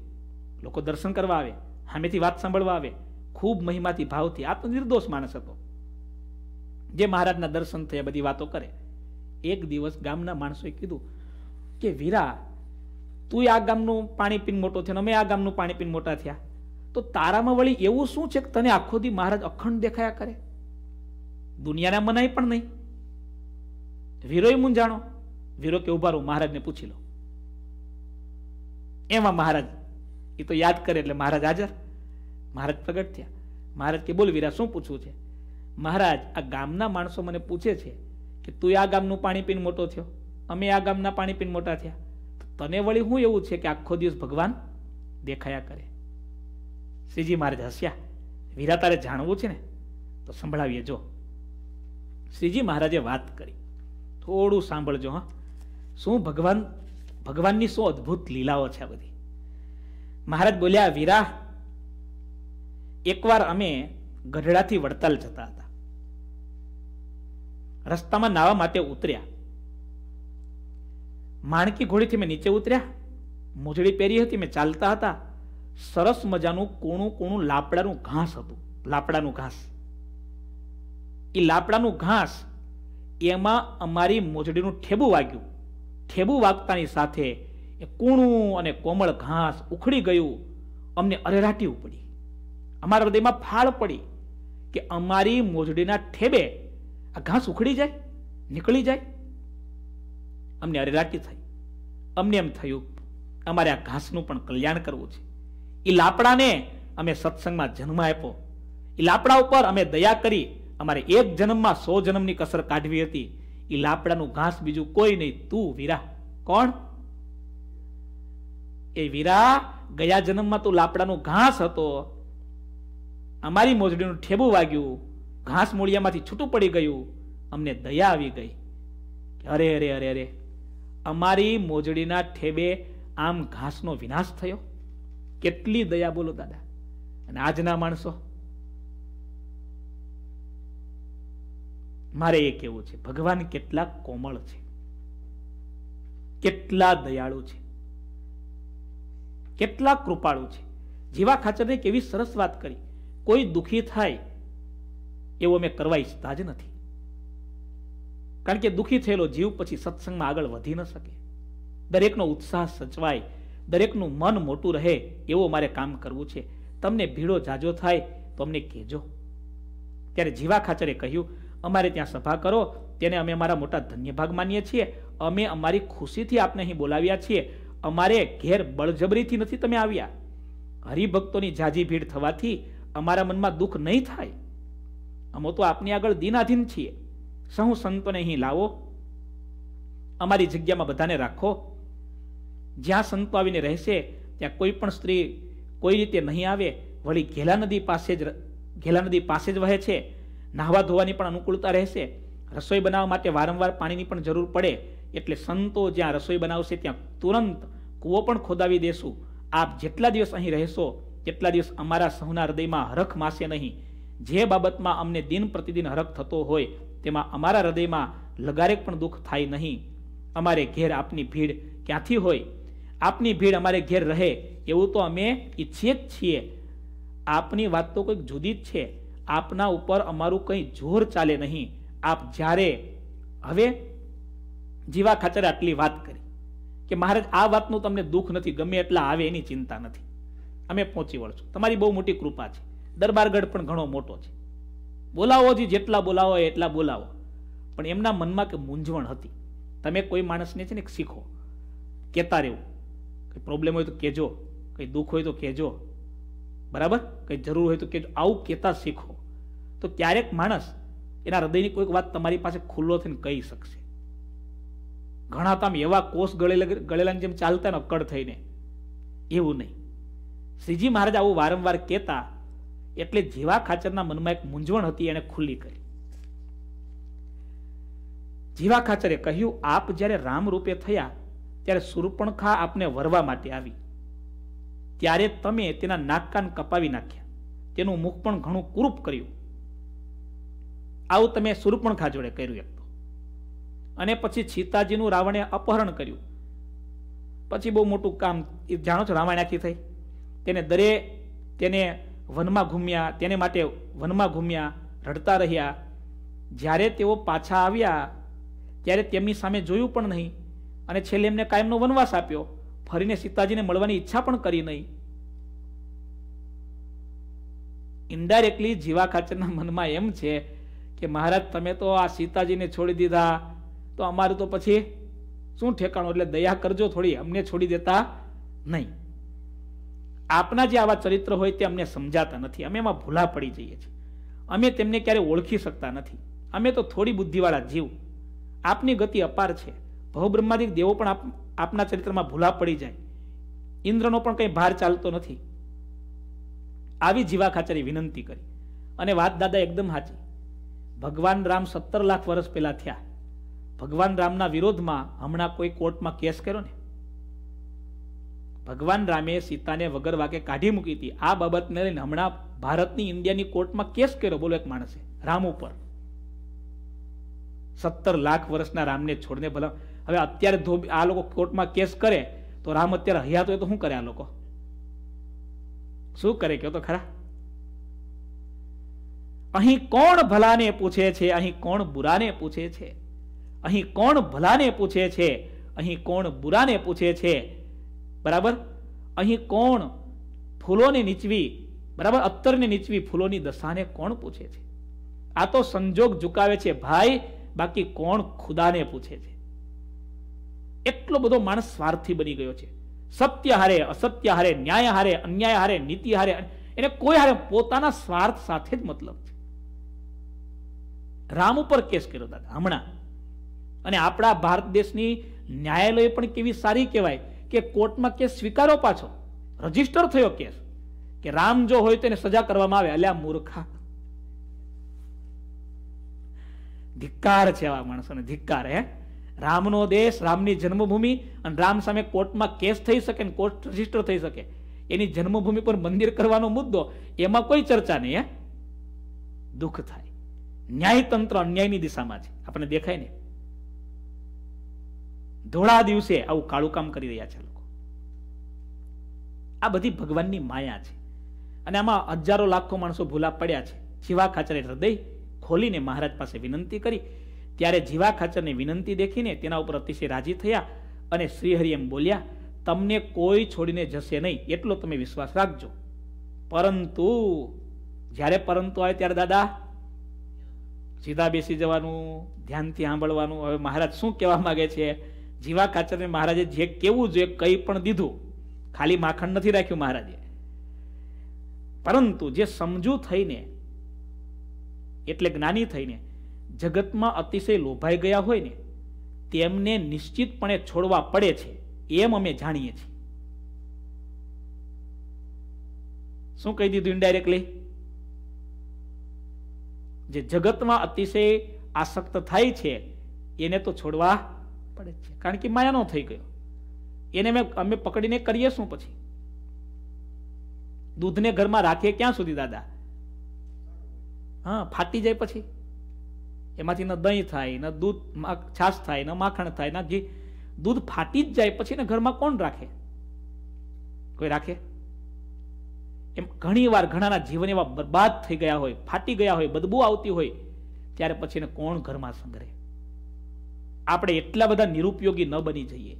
લોકો દર્શન કરવા આવે સામેથી વાત સાંભળવા આવે ખૂબ મહિમાથી ભાવથી આ તો નિર્દોષ માણસ હતો જે મહારાજના દર્શન થયા બધી વાતો કરે એક દિવસ ગામના માણસોએ કીધું કે વીરા તું આ ગામનું પાણી પીન મોટો થયો અમે આ ગામનું પાણી પીન મોટા થયા તો તારામાં વળી એવું શું છે કે તને આખો દી મહારાજ અખંડ દેખાયા કરે દુનિયાના મનાય પણ નહીં વીરોય મૂંઝાણો વીરો કે ઉભારો મહારાજને પૂછી લો એમાં મહારાજ એ તો યાદ કરે એટલે મહારાજ હાજર મહારાજ પ્રગટ થયા મહારાજ કે બોલ વીરા શું પૂછવું છે મહારાજ આ ગામના માણસો મને પૂછે છે કે તું આ ગામનું પાણી પીને મોટો થયો અમે આ ગામના પાણી પીને મોટા થયા તને વળી હું એવું છે કે આખો દિવસ ભગવાન દેખાયા કરે શ્રીજી મહારાજ હસ્યા વીરા તારે જાણવું છે ને તો સંભળાવીએ જો શ્રીજી મહારાજે વાત કરી થોડું સાંભળજો હા શું ભગવાન ભગવાનની શું અદ્ભુત લીલાઓ છે આ બધી મહારાજ બોલ્યા વીરા એકવાર અમે ગઢડાથી વડતાલ જતા હતા રસ્તામાં નાવા માટે ઉતર્યા માણકી ઘોડીથી મેં નીચે ઉતર્યા મોજડી પહેરી હતી મેં ચાલતા હતા સરસ મજાનું કૂણું કૂણું લાપડાનું ઘાસ હતું લાપડાનું ઘાસ એ લાપડાનું ઘાસ એમાં અમારી મોજડીનું ઠેબું વાગ્યું ઠેબુ વાગતાની સાથે એ કૂણું અને કોમળ ઘાસ ઉખડી ગયું અમને અરેરાટી ઉપડી અમારા હૃદયમાં ફાળ પડી કે અમારી મોજડીના ઠેબે આ ઘાસ ઉખડી જાય નીકળી જાય અમને અરેરાટી થઈ અમને એમ થયું અમારે આ ઘાસનું પણ કલ્યાણ કરવું છે એ લાપડાને અમે સત્સંગમાં જન્મ આપ્યો એ લાપડા ઉપર અમે દયા કરી અમારે એક જન્મમાં સો જન્મની કસર કાઢવી હતી એ લાપડાનું ઘાસ બીજું કોઈ નહીં તું વીરા કોણ એ વીરા ગયા જન્મમાં તું લાકડાનું ઘાસ હતો અમારી મોજડીનું ઠેબું વાગ્યું ઘાસ મૂળિયામાંથી છૂટું પડી ગયું અમને દયા આવી ગઈ અરે અરે અરે અરે અમારી મોજડીના ઠેબે આમ ઘાસનો વિનાશ થયો કેટલી દયા બોલો દાદા અને આજના માણસો મારે એ કેવું છે ભગવાન કેટલા કોમળ છે કેટલા દયાળુ છે કેટલા કૃપાળુ છે જીવા ખાચરને કેવી સરસ વાત કરી કોઈ દુઃખી થાય એવો મેં કરવા ઈચ્છતા જ નથી કારણ કે દુઃખી થયેલો જીવ પછી સત્સંગમાં આગળ વધી ન શકે દરેકનો ઉત્સાહ સચવાય દરેકનું મન મોટું રહે એવો મારે કામ કરવું છે તમને ભીડો જાજો થાય તો અમને કહેજો ત્યારે જીવા ખાચરે કહ્યું અમારે ત્યાં સભા કરો તેને અમે અમારા મોટા ધન્યભાગ માનીએ છીએ અમે અમારી ખુશીથી આપને અહીં બોલાવ્યા છીએ અમારે ઘેર બળજબરીથી નથી તમે આવ્યા હરિભક્તોની જાજી ભીડ થવાથી અમારા મનમાં દુઃખ નહીં થાય અમો તો આપની આગળ દિનાધીન છીએ સહુ સંતોને અહીં લાવો અમારી જગ્યામાં બધાને રાખો જ્યાં સંતો આવીને રહેશે ત્યાં કોઈ પણ સ્ત્રી કોઈ રીતે નહીં આવે વળી ઘેલા નદી પાસે જ ઘેલા નદી પાસે જ વહે છે નાહવા ધોવાની પણ અનુકૂળતા રહેશે રસોઈ બનાવવા માટે વારંવાર પાણીની પણ જરૂર પડે એટલે સંતો જ્યાં રસોઈ બનાવશે ત્યાં તુરંત કૂવો પણ ખોદાવી દેશું આપ જેટલા દિવસ અહીં રહેશો તેટલા દિવસ અમારા સૌના હૃદયમાં હરખ માસે નહીં જે બાબતમાં અમને દિન પ્રતિદિન હરખ થતો હોય તેમાં અમારા હૃદયમાં લગારેક પણ દુઃખ થાય નહીં અમારે ઘેર આપની ભીડ ક્યાંથી હોય આપની ભીડ અમારે ઘેર રહે એવું તો અમે ઈચ્છીએ જ છીએ આપની વાત તો કોઈક જુદી જ છે આપના ઉપર અમારું કંઈ જોર ચાલે નહીં આપ જ્યારે હવે જીવા ખાચરે આટલી વાત કરી કે મહારાજ આ વાતનું તમને દુઃખ નથી ગમે એટલા આવે એની ચિંતા નથી અમે પહોંચી વળશું તમારી બહુ મોટી કૃપા છે દરબારગઢ પણ ઘણો મોટો છે બોલાવો જે જેટલા બોલાવો એટલા બોલાવો પણ એમના મનમાં કે મૂંઝવણ હતી તમે કોઈ માણસને છે ને શીખો કહેતા રહેવું કંઈ પ્રોબ્લેમ હોય તો કહેજો કંઈ દુઃખ હોય તો કહેજો બરાબર કંઈ જરૂર હોય તો કે આવું કહેતા શીખો તો ક્યારેક માણસ એના હૃદયની કોઈક વાત તમારી પાસે ખુલ્લો થઈને કહી શકશે ઘણા તમે એવા કોષ ગળેલા ગળેલાની જેમ ચાલતા ને અક્કડ થઈને એવું નહીં શ્રીજી મહારાજ આવું વારંવાર કહેતા એટલે જેવા ખાચરના મનમાં એક મૂંઝવણ હતી એણે ખુલ્લી કરી જીવા ખાચરે કહ્યું આપ જ્યારે રામ રૂપે થયા ત્યારે સુરપણખા આપને વરવા માટે આવી ત્યારે તમે તેના નાકકાન કપાવી નાખ્યા તેનું મુખ પણ ઘણું કુરૂપ કર્યું આવું તમે સુરપણખા જોડે કર્યું એક તો અને પછી સીતાજીનું રાવણે અપહરણ કર્યું પછી બહુ મોટું કામ એ જાણો છો રામાયણ આખી થઈ તેને દરે તેને વનમાં ઘૂમ્યા તેને માટે વનમાં ઘૂમ્યા રડતા રહ્યા જ્યારે તેઓ પાછા આવ્યા ત્યારે તેમની સામે જોયું પણ નહીં અને છેલ્લે એમને કાયમનો વનવાસ આપ્યો ફરીને સીતાજીને મળવાની ઈચ્છા પણ કરી નહીં ઇન્ડાયરેક્ટલી જીવા ખાચરના મનમાં એમ છે કે મહારાજ તમે તો આ સીતાજીને છોડી દીધા તો અમારું તો પછી શું ઠેકાણું એટલે દયા કરજો થોડી અમને છોડી દેતા નહીં આપના જે આવા ચરિત્ર હોય તે અમને સમજાતા નથી અમે એમાં ભૂલા પડી જઈએ છીએ અમે તેમને ક્યારે ઓળખી શકતા નથી અમે તો થોડી બુદ્ધિવાળા જીવ આપની ગતિ અપાર છે ભવબ્રહ્માદિક દેવો પણ આપના ચરિત્રમાં ભૂલા પડી જાય ઇન્દ્રનો પણ કંઈ ભાર ચાલતો નથી આવી જીવા ખાચરે વિનંતી કરી અને વાત દાદા એકદમ સાચી ભગવાન રામ સત્તર લાખ વર્ષ પહેલા થયા ભગવાન રામના વિરોધમાં હમણાં કોઈ કોર્ટમાં કેસ કર્યો ને ભગવાન રામે સીતાને વગર વાકે કાઢી મૂકી હતી આ બાબતને લઈને હમણાં ભારતની ઇન્ડિયાની કોર્ટમાં કેસ કર્યો બોલો એક માણસે રામ ઉપર સત્તર લાખ વર્ષના રામને છોડને ભલા હવે અત્યારે ધોબી આ લોકો કોર્ટમાં કેસ કરે તો રામ અત્યારે હયાત હોય તો શું કરે આ લોકો શું કરે કહો તો ખરા અહીં કોણ ભલાને પૂછે છે અહીં કોણ બુરાને પૂછે છે અહીં કોણ ભલાને પૂછે છે અહીં કોણ બુરાને પૂછે છે બરાબર અહીં કોણ ફૂલોને નીચવી બરાબર અત્તરને નીચવી ફૂલોની દશાને કોણ પૂછે છે આ તો સંજોગ ઝુકાવે છે ભાઈ બાકી કોણ ખુદાને પૂછે છે એટલો બધો માણસ સ્વાર્થી બની ગયો છે સત્ય હારે અસત્ય હારે ન્યાય હારે અન્યાય હારે નીતિ હારે એને કોઈ હારે પોતાના સ્વાર્થ સાથે જ મતલબ છે રામ ઉપર કેસ કર્યો દાદા હમણાં અને આપણા ભારત દેશની ન્યાયાલય પણ કેવી સારી કહેવાય કે કોર્ટમાં કેસ સ્વીકારો પાછો રજીસ્ટર થયો કેસ કે રામ જો હોય તો એને સજા કરવામાં આવે અલ્યા મૂર્ખા ધિક્કાર છે આવા માણસોને ધિક્કાર હે રામનો દેશ રામની જન્મભૂમિ અને રામ સામે કોર્ટમાં કેસ થઈ શકે અને કોર્ટ રજીસ્ટર થઈ શકે એની જન્મભૂમિ પર મંદિર કરવાનો મુદ્દો એમાં કોઈ ચર્ચા નહીં હે દુઃખ થાય ન્યાયતંત્ર અન્યાયની દિશામાં છે આપણને દેખાય ને ધોળા દિવસે આવું કાળું કામ કરી રહ્યા છે લોકો આ બધી ભગવાનની માયા છે અને આમાં હજારો લાખો માણસો ભૂલા પડ્યા છે શિવા ખાચરે હૃદય ખોલીને મહારાજ પાસે વિનંતી કરી ત્યારે જીવા ખાચરને વિનંતી દેખીને તેના ઉપર અતિશય રાજી થયા અને શ્રીહરિ એમ બોલ્યા તમને કોઈ છોડીને જશે નહીં એટલો તમે વિશ્વાસ રાખજો પરંતુ જ્યારે પરંતુ આવે ત્યારે દાદા સીધા બેસી જવાનું ધ્યાનથી સાંભળવાનું હવે મહારાજ શું કહેવા માગે છે જીવા કાચરને મહારાજે જે કેવું જોઈએ કંઈ પણ દીધું ખાલી માખણ નથી રાખ્યું મહારાજે પરંતુ જે સમજુ થઈને એટલે જ્ઞાની થઈને જગતમાં અતિશય લોભાઈ ગયા હોય ને તેમને નિશ્ચિતપણે છોડવા પડે છે એમ અમે જાણીએ છીએ શું કહી દીધું ઇન્ડાયરેક્ટલી જે જગતમાં અતિશય આસક્ત થાય છે એને તો છોડવા પડે છે કારણ કે માયાનો થઈ ગયો એને અમે અમે પકડીને કરીએ શું પછી દૂધને ઘરમાં રાખીએ ક્યાં સુધી દાદા હા ફાટી જાય પછી એમાંથી ન દહીં થાય ન દૂધ છાશ થાય ન માખણ થાય ન ઘી દૂધ ફાટી જ જાય પછી એને ઘરમાં કોણ રાખે કોઈ રાખે એમ ઘણી વાર ઘણાના જીવન એવા બરબાદ થઈ ગયા હોય ફાટી ગયા હોય બદબુ આવતી હોય ત્યારે પછી એને કોણ ઘરમાં સંગ્રહે આપણે એટલા બધા નિરુપયોગી ન બની જઈએ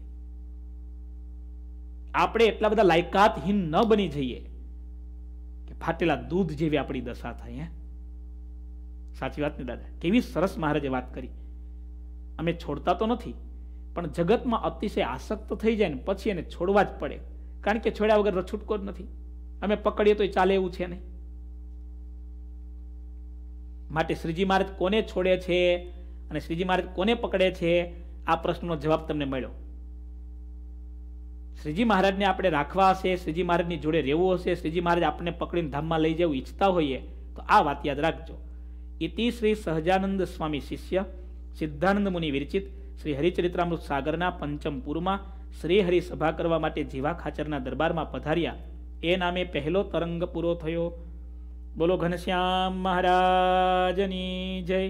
આપણે એટલા બધા લાયકાતહીન ન બની જઈએ કે ફાટેલા દૂધ જેવી આપણી દશા થાય હે સાચી વાત ને દાદા કેવી સરસ મહારાજે વાત કરી અમે છોડતા તો નથી પણ જગતમાં અતિશય આસક્ત થઈ જાય ને પછી એને છોડવા જ પડે કારણ કે છોડ્યા વગર છૂટકો જ નથી અમે પકડીએ તો એ ચાલે એવું છે નહીં માટે શ્રીજી મહારાજ કોને છોડે છે અને શ્રીજી મહારાજ કોને પકડે છે આ પ્રશ્નનો જવાબ તમને મળ્યો શ્રીજી મહારાજને આપણે રાખવા હશે શ્રીજી મહારાજની જોડે રહેવું હશે શ્રીજી મહારાજ આપણને પકડીને ધામમાં લઈ જવું ઈચ્છતા હોઈએ તો આ વાત યાદ રાખજો ઇતિ શ્રી સહજાનંદ સ્વામી શિષ્ય સિદ્ધાનંદ મુનિ વિરચિત શ્રી હરિચરિત્રામૃત સાગરના પંચમપુરમાં શ્રી હરિ સભા કરવા માટે જીવા ખાચરના દરબારમાં પધાર્યા એ નામે પહેલો તરંગ પૂરો થયો બોલો ઘનશ્યામ મહારાજની જય